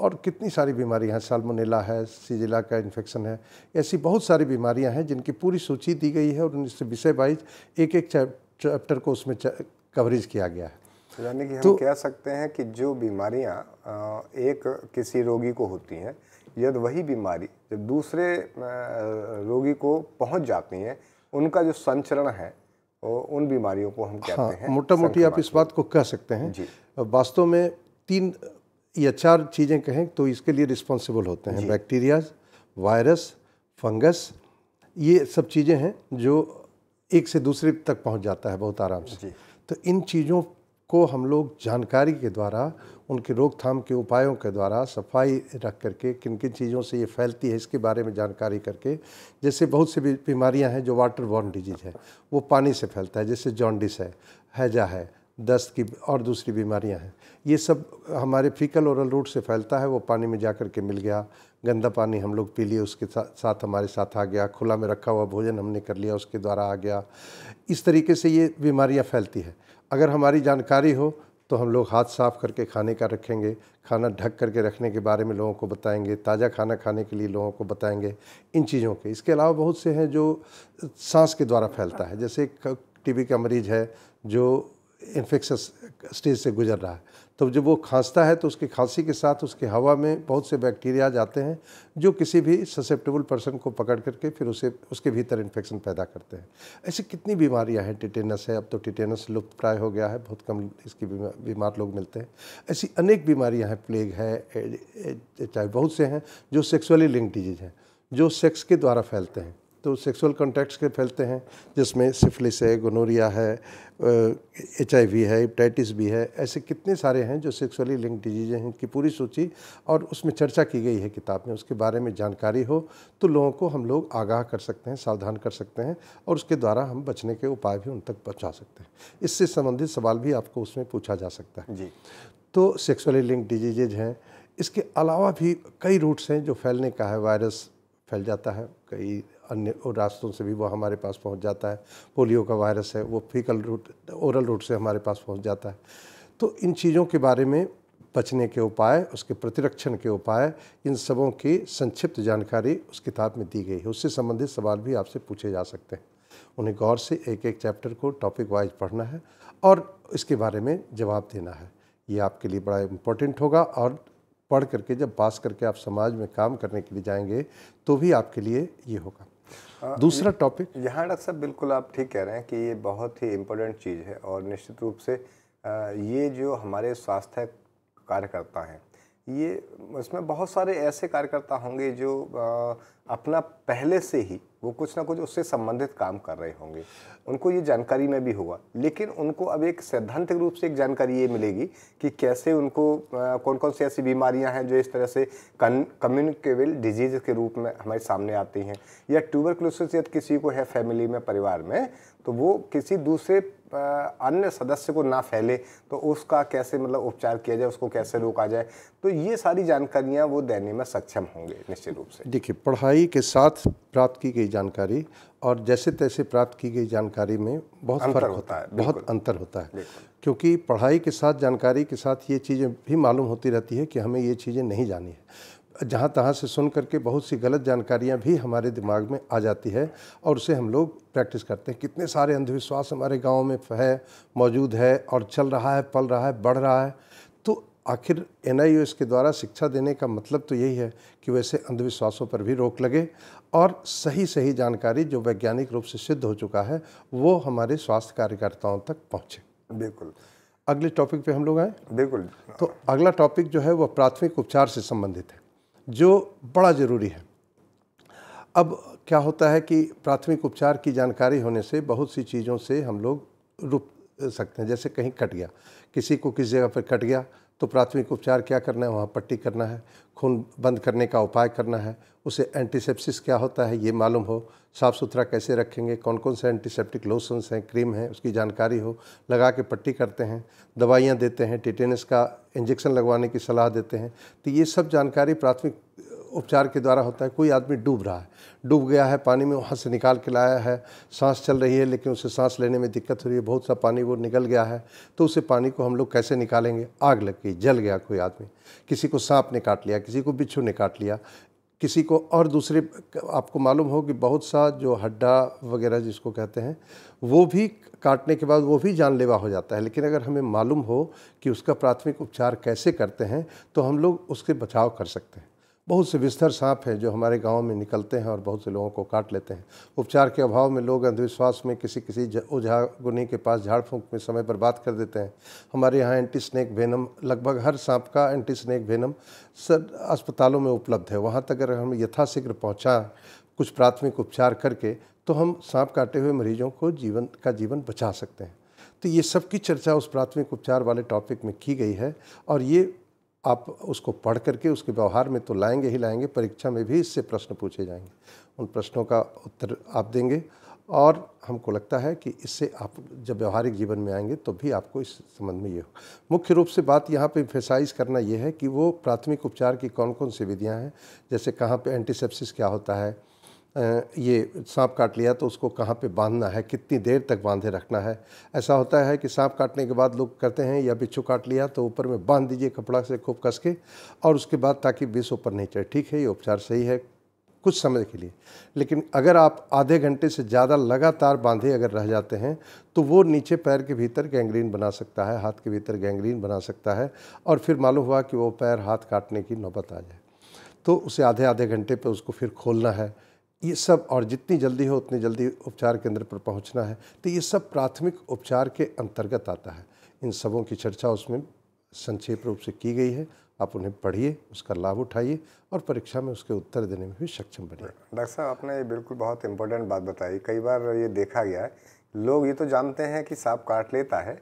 और कितनी सारी बीमारियां हैं सालमोनीला है सीजिला का इन्फेक्शन है ऐसी बहुत सारी बीमारियां हैं जिनकी पूरी सूची दी गई है और उनसे विषय वाइज एक एक चैप्टर को उसमें कवरेज किया गया है यानी कि हम तो, कह सकते हैं कि जो बीमारियां एक किसी रोगी को होती हैं यदि वही बीमारी जब दूसरे रोगी को पहुँच जाती हैं उनका जो संचरण है उन बीमारियों को हम कहते हाँ, हैं मोटा मोटी आप इस बात को कह सकते हैं वास्तव में तीन ये चार चीज़ें कहें तो इसके लिए रिस्पॉन्सिबल होते हैं बैक्टीरियाज वायरस फंगस ये सब चीज़ें हैं जो एक से दूसरे तक पहुंच जाता है बहुत आराम से तो इन चीज़ों को हम लोग जानकारी के द्वारा उनकी रोकथाम के उपायों के द्वारा सफाई रख करके किन किन चीज़ों से ये फैलती है इसके बारे में जानकारी करके जैसे बहुत सी बीमारियां हैं जो वाटर बॉर्न डिजीज़ है वो पानी से फैलता है जैसे जॉन्डिस है हैजा है दस्त की और दूसरी बीमारियां हैं ये सब हमारे फीकल ओरल रूट से फैलता है वो पानी में जा कर के मिल गया गंदा पानी हम लोग पी लिए उसके साथ हमारे साथ आ गया खुला में रखा हुआ भोजन हमने कर लिया उसके द्वारा आ गया इस तरीके से ये बीमारियां फैलती है अगर हमारी जानकारी हो तो हम लोग हाथ साफ करके खाने का रखेंगे खाना ढक करके रखने के बारे में लोगों को बताएंगे ताज़ा खाना खाने के लिए लोगों को बताएंगे इन चीज़ों के इसके अलावा बहुत से हैं जो सांस के द्वारा फैलता है जैसे टीबी का मरीज़ है जो इन्फेक्शस स्टेज से गुजर रहा है तो जब वो खांसता है तो उसकी खांसी के साथ उसके हवा में बहुत से बैक्टीरिया जाते हैं जो किसी भी ससेप्टेबल पर्सन को पकड़ करके फिर उसे उसके भीतर इन्फेक्शन पैदा करते हैं ऐसी कितनी बीमारियां हैं टिटेनस है अब तो टिटेनस लुप्त प्राय हो गया है बहुत कम इसकी बीमार, बीमार लोग मिलते हैं ऐसी अनेक बीमारियाँ हैं प्लेग है चाहे बहुत से हैं जो सेक्सुअली लिंक डिजीज़ हैं जो सेक्स के द्वारा फैलते हैं तो सेक्सुअल कॉन्टैक्ट्स के फैलते हैं जिसमें सिफिलिस है गनोरिया है एच आई है हेपेटाइटिस भी है ऐसे कितने सारे हैं जो सेक्सुअली लिंक डिजीज़ें हैं की पूरी सूची और उसमें चर्चा की गई है किताब में उसके बारे में जानकारी हो तो लोगों को हम लोग आगाह कर सकते हैं सावधान कर सकते हैं और उसके द्वारा हम बचने के उपाय भी उन तक पहुँचा सकते हैं इससे संबंधित सवाल भी आपको उसमें पूछा जा सकता है जी तो सेक्सुअली लिंक डिजीजेज हैं इसके अलावा भी कई रूट्स हैं जो फैलने का है वायरस फैल जाता है कई अन्य रास्तों से भी वो हमारे पास पहुंच जाता है पोलियो का वायरस है वो फीकल रूट ओरल रूट से हमारे पास पहुंच जाता है तो इन चीज़ों के बारे में बचने के उपाय उसके प्रतिरक्षण के उपाय इन सबों की संक्षिप्त जानकारी उस किताब में दी गई है उससे संबंधित सवाल भी आपसे पूछे जा सकते हैं उन्हें गौर से एक एक चैप्टर को टॉपिक वाइज पढ़ना है और इसके बारे में जवाब देना है ये आपके लिए बड़ा इम्पोर्टेंट होगा और पढ़ करके जब पास करके आप समाज में काम करने के लिए जाएंगे तो भी आपके लिए ये होगा हाँ, दूसरा टॉपिक यहाँ डॉक्टर साहब बिल्कुल आप ठीक कह रहे हैं कि ये बहुत ही इम्पोर्टेंट चीज़ है और निश्चित रूप से ये जो हमारे स्वास्थ्य कार्यकर्ता हैं ये इसमें बहुत सारे ऐसे कार्यकर्ता होंगे जो अपना पहले से ही वो कुछ ना कुछ उससे संबंधित काम कर रहे होंगे उनको ये जानकारी में भी होगा लेकिन उनको अब एक सैद्धांतिक रूप से एक जानकारी ये मिलेगी कि कैसे उनको कौन कौन सी ऐसी बीमारियां हैं जो इस तरह से कन कम्युनिकेबल डिजीज के रूप में हमारे सामने आती हैं या ट्यूबर क्लोसिस यदि किसी को है फैमिली में परिवार में तो वो किसी दूसरे अन्य सदस्य को ना फैले तो उसका कैसे मतलब उपचार किया जाए उसको कैसे रोका जाए तो ये सारी जानकारियाँ वो देने में सक्षम होंगे निश्चित रूप से देखिए पढ़ाई के साथ प्राप्त की गई जानकारी और जैसे तैसे प्राप्त की गई जानकारी में बहुत फर्क होता है बहुत अंतर होता है क्योंकि पढ़ाई के साथ जानकारी के साथ ये चीज़ें भी मालूम होती रहती है कि हमें ये चीज़ें नहीं जानी है जहाँ तहाँ से सुन करके बहुत सी गलत जानकारियाँ भी हमारे दिमाग में आ जाती है और उसे हम लोग प्रैक्टिस करते हैं कितने सारे अंधविश्वास हमारे गाँव में है मौजूद है और चल रहा है पल रहा है बढ़ रहा है तो आखिर एन के द्वारा शिक्षा देने का मतलब तो यही है कि वैसे अंधविश्वासों पर भी रोक लगे और सही सही जानकारी जो वैज्ञानिक रूप से सिद्ध हो चुका है वो हमारे स्वास्थ्य कार्यकर्ताओं तक पहुँचे बिल्कुल अगले टॉपिक पे हम लोग आए बिल्कुल तो अगला टॉपिक जो है वह प्राथमिक उपचार से संबंधित है जो बड़ा ज़रूरी है अब क्या होता है कि प्राथमिक उपचार की जानकारी होने से बहुत सी चीज़ों से हम लोग रुक सकते हैं जैसे कहीं कट गया किसी को किसी जगह पर कट गया तो प्राथमिक उपचार क्या करना है वहाँ पट्टी करना है खून बंद करने का उपाय करना है उसे एंटीसेप्सिस क्या होता है ये मालूम हो साफ़ सुथरा कैसे रखेंगे कौन कौन से एंटीसेप्टिक लोशंस हैं क्रीम हैं उसकी जानकारी हो लगा के पट्टी करते हैं दवाइयाँ देते हैं टिटेनस का इंजेक्शन लगवाने की सलाह देते हैं तो ये सब जानकारी प्राथमिक उपचार के द्वारा होता है कोई आदमी डूब रहा है डूब गया है पानी में वहाँ से निकाल के लाया है सांस चल रही है लेकिन उसे सांस लेने में दिक्कत हो रही है बहुत सा पानी वो निकल गया है तो उसे पानी को हम लोग कैसे निकालेंगे आग लग गई जल गया कोई आदमी किसी को सांप ने काट लिया किसी को बिच्छू ने काट लिया किसी को और दूसरे आपको मालूम हो कि बहुत सा जो हड्डा वगैरह जिसको कहते हैं वो भी काटने के बाद वो भी जानलेवा हो जाता है लेकिन अगर हमें मालूम हो कि उसका प्राथमिक उपचार कैसे करते हैं तो हम लोग उसके बचाव कर सकते हैं बहुत से बिस्तर सांप हैं जो हमारे गांव में निकलते हैं और बहुत से लोगों को काट लेते हैं उपचार के अभाव में लोग अंधविश्वास में किसी किसी ओझागुनी के पास झाड़ फूँक में समय पर बात कर देते हैं हमारे यहाँ एंटी स्नैक वेनम लगभग हर सांप का एंटी स्नैक वेनम सर अस्पतालों में उपलब्ध है वहाँ तक अगर हम यथाशीघ्र पहुँचा कुछ प्राथमिक उपचार करके तो हम सांप काटे हुए मरीजों को जीवन का जीवन बचा सकते हैं तो ये सब की चर्चा उस प्राथमिक उपचार वाले टॉपिक में की गई है और ये आप उसको पढ़ करके उसके व्यवहार में तो लाएंगे ही लाएंगे परीक्षा में भी इससे प्रश्न पूछे जाएंगे उन प्रश्नों का उत्तर आप देंगे और हमको लगता है कि इससे आप जब व्यवहारिक जीवन में आएंगे तो भी आपको इस संबंध में ये हो मुख्य रूप से बात यहाँ पे इम्फेसाइज करना ये है कि वो प्राथमिक उपचार की कौन कौन सी विधियाँ हैं जैसे कहाँ पे एंटीसेप्सिस क्या होता है ये सांप काट लिया तो उसको कहाँ पे बांधना है कितनी देर तक बांधे रखना है ऐसा होता है कि सांप काटने के बाद लोग करते हैं या बिच्छू काट लिया तो ऊपर में बांध दीजिए कपड़ा से खूब कस के और उसके बाद ताकि विष ऊपर नहीं चढ़े ठीक है ये उपचार सही है कुछ समय के लिए लेकिन अगर आप आधे घंटे से ज़्यादा लगातार बांधे अगर रह जाते हैं तो वो नीचे पैर के भीतर गैंग्रीन बना सकता है हाथ के भीतर गैंग्रीन बना सकता है और फिर मालूम हुआ कि वो पैर हाथ काटने की नौबत आ जाए तो उसे आधे आधे घंटे पे उसको फिर खोलना है ये सब और जितनी जल्दी हो उतनी जल्दी उपचार केंद्र पर पहुंचना है तो ये सब प्राथमिक उपचार के अंतर्गत आता है इन सबों की चर्चा उसमें संक्षेप रूप से की गई है आप उन्हें पढ़िए उसका लाभ उठाइए और परीक्षा में उसके उत्तर देने में भी सक्षम बनिए डॉक्टर साहब आपने ये बिल्कुल बहुत इंपॉर्टेंट बात बताई कई बार ये देखा गया है लोग ये तो जानते हैं कि सांप काट लेता है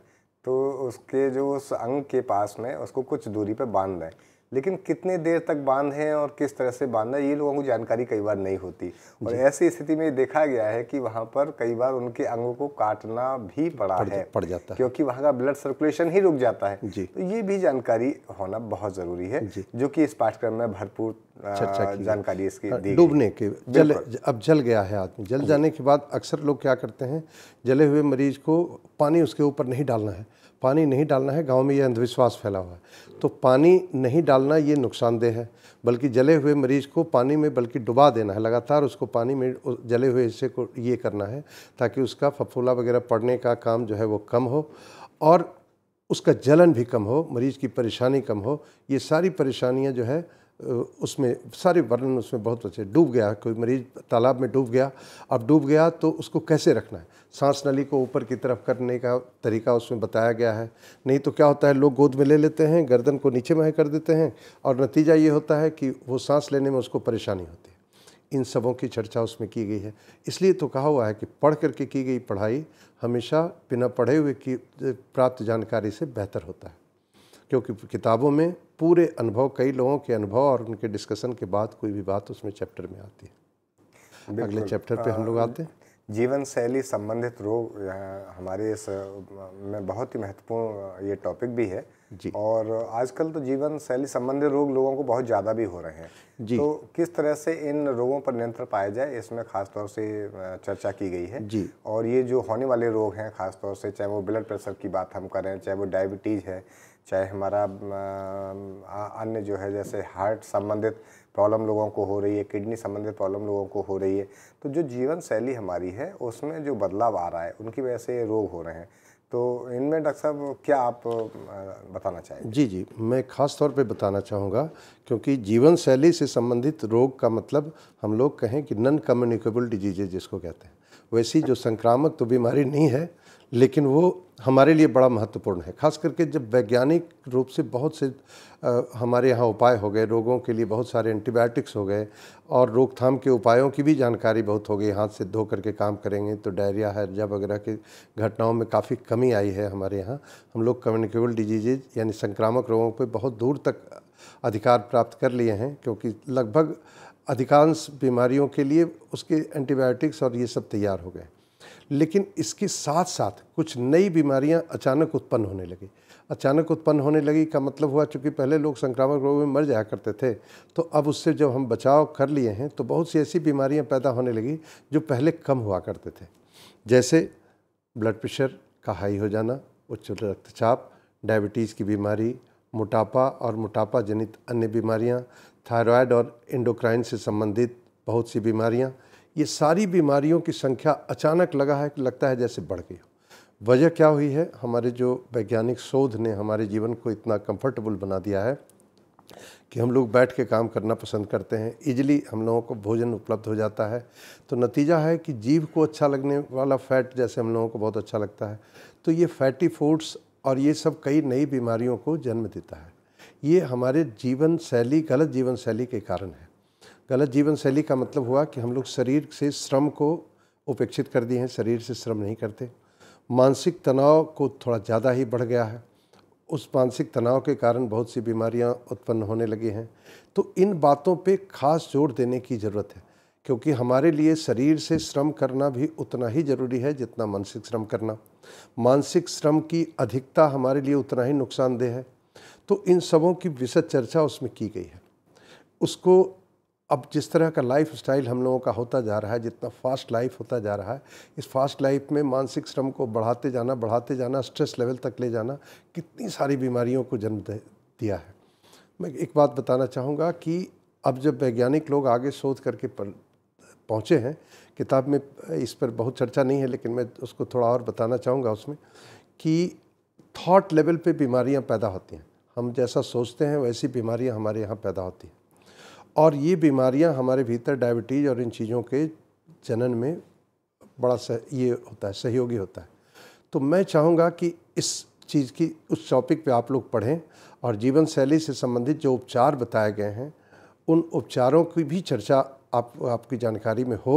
तो उसके जो उस अंग के पास में उसको कुछ दूरी पर बांध दें लेकिन कितने देर तक बांध है और किस तरह से बांधना ये लोगों को जानकारी कई बार नहीं होती और ऐसी स्थिति में देखा गया है कि वहाँ पर कई बार उनके अंगों को काटना भी पड़ा पड़, है पड़ जाता है क्योंकि वहाँ का ब्लड सर्कुलेशन ही रुक जाता है तो ये भी जानकारी होना बहुत ज़रूरी है जो कि इस पाठ्यक्रम में भरपूर जानकारी इसकी हाँ, डूबने के जल अब जल गया है आदमी जल जाने के बाद अक्सर लोग क्या करते हैं जले हुए मरीज को पानी उसके ऊपर नहीं डालना है पानी नहीं डालना है गांव में यह अंधविश्वास फैला हुआ है तो पानी नहीं डालना ये नुकसानदेह है बल्कि जले हुए मरीज को पानी में बल्कि डुबा देना है लगातार उसको पानी में जले हुए हिस्से को ये करना है ताकि उसका फफूला वगैरह पड़ने का काम जो है वो कम हो और उसका जलन भी कम हो मरीज़ की परेशानी कम हो ये सारी परेशानियाँ जो है उसमें सारे वर्णन उसमें बहुत अच्छे डूब गया कोई मरीज तालाब में डूब गया अब डूब गया तो उसको कैसे रखना है सांस नली को ऊपर की तरफ करने का तरीका उसमें बताया गया है नहीं तो क्या होता है लोग गोद में ले लेते हैं गर्दन को नीचे में कर देते हैं और नतीजा ये होता है कि वो सांस लेने में उसको परेशानी होती है इन सबों की चर्चा उसमें की गई है इसलिए तो कहा हुआ है कि पढ़ करके की गई पढ़ाई हमेशा बिना पढ़े हुए की प्राप्त जानकारी से बेहतर होता है क्योंकि किताबों में पूरे अनुभव कई लोगों के अनुभव और उनके डिस्कशन के बाद कोई भी बात उसमें चैप्टर में आती है अगले चैप्टर पे हम लोग आते हैं जीवन शैली संबंधित रोग हमारे इस में बहुत ही महत्वपूर्ण ये टॉपिक भी है जी और आजकल तो जीवन शैली संबंधित रोग लोगों को बहुत ज़्यादा भी हो रहे हैं जी तो किस तरह से इन रोगों पर नियंत्रण पाया जाए इसमें खासतौर से चर्चा की गई है जी और ये जो होने वाले रोग हैं खासतौर से चाहे वो ब्लड प्रेशर की बात हम करें चाहे वो डायबिटीज़ है चाहे हमारा अन्य जो है जैसे हार्ट संबंधित प्रॉब्लम लोगों को हो रही है किडनी संबंधित प्रॉब्लम लोगों को हो रही है तो जो जीवन शैली हमारी है उसमें जो बदलाव आ रहा है उनकी वजह से ये रोग हो रहे हैं तो इनमें डॉक्टर साहब क्या आप बताना चाहेंगे जी जी मैं ख़ास तौर पे बताना चाहूँगा क्योंकि जीवन शैली से संबंधित रोग का मतलब हम लोग कहें कि नन कम्युनिकेबल डिजीजे जिसको कहते हैं वैसी जो संक्रामक तो बीमारी नहीं है लेकिन वो हमारे लिए बड़ा महत्वपूर्ण है खास करके जब वैज्ञानिक रूप से बहुत से आ, हमारे यहाँ उपाय हो गए रोगों के लिए बहुत सारे एंटीबायोटिक्स हो गए और रोकथाम के उपायों की भी जानकारी बहुत हो गई हाथ से धो करके काम करेंगे तो डायरिया हर्जा वगैरह की घटनाओं में काफ़ी कमी आई है हमारे यहाँ हम लोग कम्युनिकेबल डिजीजेज यानी संक्रामक रोगों पर बहुत दूर तक अधिकार प्राप्त कर लिए हैं क्योंकि लगभग अधिकांश बीमारियों के लिए उसके एंटीबायोटिक्स और ये सब तैयार हो गए लेकिन इसके साथ साथ कुछ नई बीमारियां अचानक उत्पन्न होने लगी अचानक उत्पन्न होने लगी का मतलब हुआ चूँकि पहले लोग संक्रामक रोग में मर जाया करते थे तो अब उससे जब हम बचाव कर लिए हैं तो बहुत सी ऐसी बीमारियाँ पैदा होने लगी जो पहले कम हुआ करते थे जैसे ब्लड प्रेशर का हाई हो जाना उच्च रक्तचाप डायबिटीज़ की बीमारी मोटापा और मोटापा जनित अन्य बीमारियाँ थायरॉयड और इंडोक्राइन से संबंधित बहुत सी बीमारियाँ ये सारी बीमारियों की संख्या अचानक लगा है लगता है जैसे बढ़ गई हो वजह क्या हुई है हमारे जो वैज्ञानिक शोध ने हमारे जीवन को इतना कंफर्टेबल बना दिया है कि हम लोग बैठ के काम करना पसंद करते हैं इजली हम लोगों को भोजन उपलब्ध हो जाता है तो नतीजा है कि जीव को अच्छा लगने वाला फ़ैट जैसे हम लोगों को बहुत अच्छा लगता है तो ये फैटी फूड्स और ये सब कई नई बीमारियों को जन्म देता है ये हमारे जीवन शैली गलत जीवन शैली के कारण है गलत जीवन शैली का मतलब हुआ कि हम लोग शरीर से श्रम को उपेक्षित कर दिए हैं शरीर से श्रम नहीं करते मानसिक तनाव को थोड़ा ज़्यादा ही बढ़ गया है उस मानसिक तनाव के कारण बहुत सी बीमारियां उत्पन्न होने लगी हैं तो इन बातों पे खास जोर देने की ज़रूरत है क्योंकि हमारे लिए शरीर से श्रम करना भी उतना ही ज़रूरी है जितना मानसिक श्रम करना मानसिक श्रम की अधिकता हमारे लिए उतना ही नुकसानदेह है तो इन सबों की विशद चर्चा उसमें की गई है उसको अब जिस तरह का लाइफ स्टाइल हम लोगों का होता जा रहा है जितना फास्ट लाइफ होता जा रहा है इस फास्ट लाइफ में मानसिक श्रम को बढ़ाते जाना बढ़ाते जाना स्ट्रेस लेवल तक ले जाना कितनी सारी बीमारियों को जन्म दिया है मैं एक बात बताना चाहूँगा कि अब जब वैज्ञानिक लोग आगे शोध करके पहुँचे हैं किताब में इस पर बहुत चर्चा नहीं है लेकिन मैं उसको थोड़ा और बताना चाहूँगा उसमें कि थाट लेवल पर बीमारियाँ पैदा होती हैं हम जैसा सोचते हैं वैसी बीमारियाँ हमारे यहाँ पैदा होती हैं और ये बीमारियां हमारे भीतर डायबिटीज़ और इन चीज़ों के जनन में बड़ा सह ये होता है सहयोगी होता है तो मैं चाहूँगा कि इस चीज़ की उस टॉपिक पे आप लोग पढ़ें और जीवन शैली से संबंधित जो उपचार बताए गए हैं उन उपचारों की भी चर्चा आप आपकी जानकारी में हो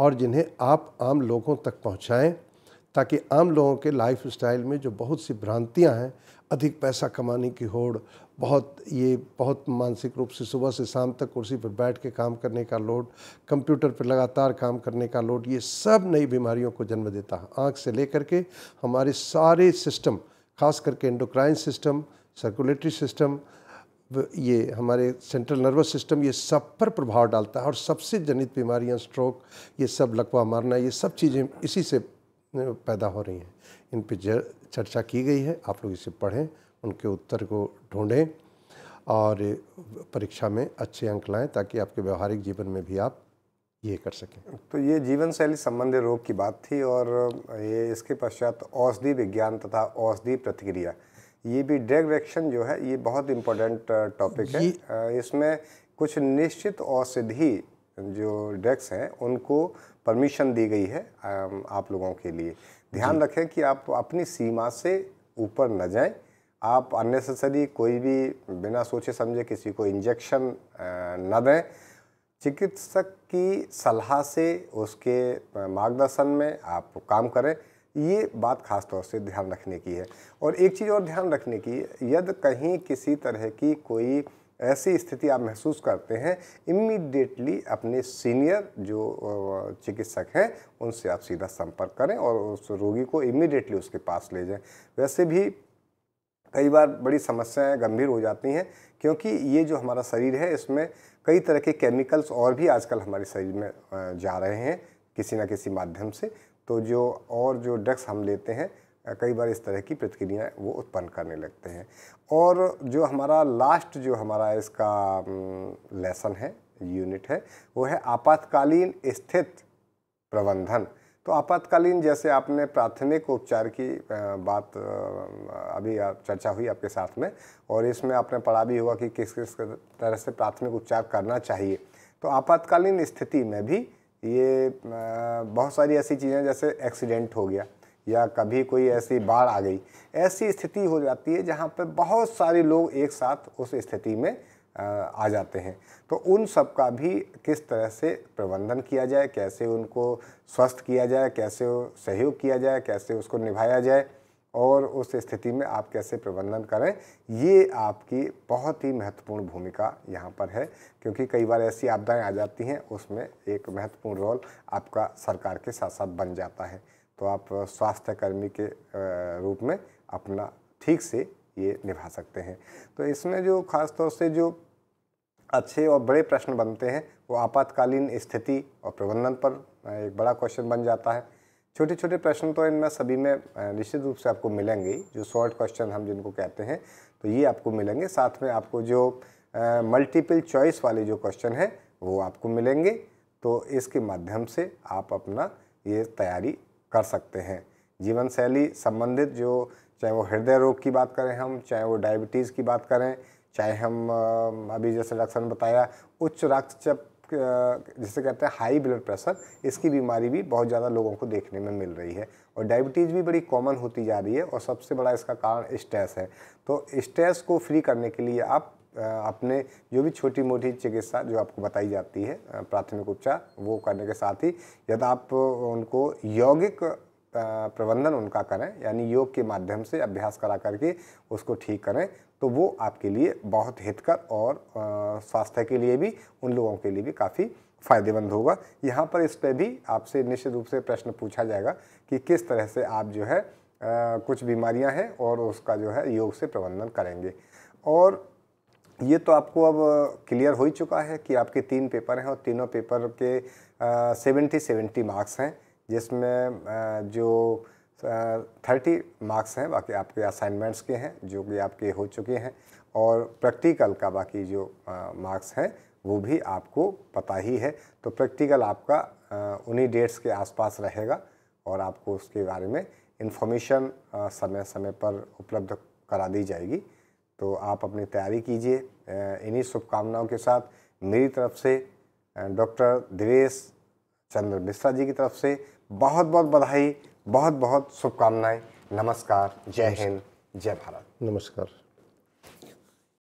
और जिन्हें आप आम लोगों तक पहुँचाएँ ताकि आम लोगों के लाइफ स्टाइल में जो बहुत सी भ्रांतियाँ हैं अधिक पैसा कमाने की होड़ बहुत ये बहुत मानसिक रूप से सुबह से शाम तक कुर्सी पर बैठ के काम करने का लोड कंप्यूटर पर लगातार काम करने का लोड ये सब नई बीमारियों को जन्म देता है आँख से लेकर के हमारे सारे सिस्टम खास करके एंडोक्राइन सिस्टम सर्कुलेटरी सिस्टम ये हमारे सेंट्रल नर्वस सिस्टम ये सब पर प्रभाव डालता है और सबसे जनित बीमारियां स्ट्रोक ये सब लकवा मारना ये सब चीज़ें इसी से पैदा हो रही हैं इन पर चर्चा की गई है आप लोग इसे पढ़ें उनके उत्तर को ढूंढें और परीक्षा में अच्छे अंक लाएं ताकि आपके व्यवहारिक जीवन में भी आप ये कर सकें तो ये जीवन शैली संबंधी रोग की बात थी और ये इसके पश्चात औषधि विज्ञान तथा औषधि प्रतिक्रिया ये भी ड्रग रिएक्शन जो है ये बहुत इम्पोर्टेंट टॉपिक uh, है uh, इसमें कुछ निश्चित औषधि जो ड्रग्स हैं उनको परमिशन दी गई है आप लोगों के लिए ध्यान रखें कि आप अपनी सीमा से ऊपर न जाएं आप अननेसेसरी कोई भी बिना सोचे समझे किसी को इंजेक्शन न दें चिकित्सक की सलाह से उसके मार्गदर्शन में आप काम करें ये बात खास तौर से ध्यान रखने की है और एक चीज़ और ध्यान रखने की यदि कहीं किसी तरह की कोई ऐसी स्थिति आप महसूस करते हैं इमीडिएटली अपने सीनियर जो चिकित्सक हैं उनसे आप सीधा संपर्क करें और उस रोगी को इमीडिएटली उसके पास ले जाएं वैसे भी कई बार बड़ी समस्याएं गंभीर हो जाती हैं क्योंकि ये जो हमारा शरीर है इसमें कई तरह के केमिकल्स और भी आजकल हमारे शरीर में जा रहे हैं किसी न किसी माध्यम से तो जो और जो ड्रग्स हम लेते हैं कई बार इस तरह की प्रतिक्रिया वो उत्पन्न करने लगते हैं और जो हमारा लास्ट जो हमारा इसका लेसन है यूनिट है वो है आपातकालीन स्थित प्रबंधन तो आपातकालीन जैसे आपने प्राथमिक उपचार की बात अभी चर्चा हुई आपके साथ में और इसमें आपने पढ़ा भी हुआ कि किस किस तरह से प्राथमिक उपचार करना चाहिए तो आपातकालीन स्थिति में भी ये बहुत सारी ऐसी चीज़ें जैसे एक्सीडेंट हो गया या कभी कोई ऐसी बाढ़ आ गई ऐसी स्थिति हो जाती है जहाँ पर बहुत सारे लोग एक साथ उस स्थिति में आ जाते हैं तो उन सब का भी किस तरह से प्रबंधन किया जाए कैसे उनको स्वस्थ किया जाए कैसे सहयोग किया जाए कैसे उसको निभाया जाए और उस स्थिति में आप कैसे प्रबंधन करें ये आपकी बहुत ही महत्वपूर्ण भूमिका यहाँ पर है क्योंकि कई बार ऐसी आपदाएं आ जाती हैं उसमें एक महत्वपूर्ण रोल आपका सरकार के साथ साथ बन जाता है तो आप स्वास्थ्यकर्मी के रूप में अपना ठीक से ये निभा सकते हैं तो इसमें जो ख़ास तौर से जो अच्छे और बड़े प्रश्न बनते हैं वो आपातकालीन स्थिति और प्रबंधन पर एक बड़ा क्वेश्चन बन जाता है छोटे छोटे प्रश्न तो इनमें सभी में निश्चित रूप से आपको मिलेंगे जो शॉर्ट क्वेश्चन हम जिनको कहते हैं तो ये आपको मिलेंगे साथ में आपको जो मल्टीपल चॉइस वाले जो क्वेश्चन हैं वो आपको मिलेंगे तो इसके माध्यम से आप अपना ये तैयारी कर सकते हैं जीवन शैली संबंधित जो चाहे वो हृदय रोग की बात करें हम चाहे वो डायबिटीज़ की बात करें चाहे हम अभी जैसे डॉक्टर ने बताया उच्च रक्तचाप जिसे कहते हैं हाई ब्लड प्रेशर इसकी बीमारी भी बहुत ज़्यादा लोगों को देखने में मिल रही है और डायबिटीज़ भी बड़ी कॉमन होती जा रही है और सबसे बड़ा इसका कारण स्ट्रेस है तो स्ट्रेस को फ्री करने के लिए आप अपने जो भी छोटी मोटी चिकित्सा जो आपको बताई जाती है प्राथमिक उपचार वो करने के साथ ही यदि आप उनको यौगिक प्रबंधन उनका करें यानी योग के माध्यम से अभ्यास करा करके उसको ठीक करें तो वो आपके लिए बहुत हितकर और स्वास्थ्य के लिए भी उन लोगों के लिए भी काफ़ी फ़ायदेमंद होगा यहाँ पर इस पर भी आपसे निश्चित रूप से प्रश्न पूछा जाएगा कि किस तरह से आप जो है आ, कुछ बीमारियां हैं और उसका जो है योग से प्रबंधन करेंगे और ये तो आपको अब क्लियर हो ही चुका है कि आपके तीन पेपर हैं और तीनों पेपर के सेवेंटी सेवेंटी मार्क्स हैं जिसमें जो थर्टी मार्क्स हैं बाकी आपके असाइनमेंट्स के हैं जो कि आपके हो चुके हैं और प्रैक्टिकल का बाकी जो मार्क्स हैं वो भी आपको पता ही है तो प्रैक्टिकल आपका उन्हीं डेट्स के आसपास रहेगा और आपको उसके बारे में इन्फॉर्मेशन समय समय पर उपलब्ध करा दी जाएगी तो आप अपनी तैयारी कीजिए इन्हीं शुभकामनाओं के साथ मेरी तरफ से डॉक्टर देवेश चंद्र मिश्रा जी की तरफ से बहुत बहुत बधाई बहुत बहुत शुभकामनाएं नमस्कार जय हिंद जय भारत नमस्कार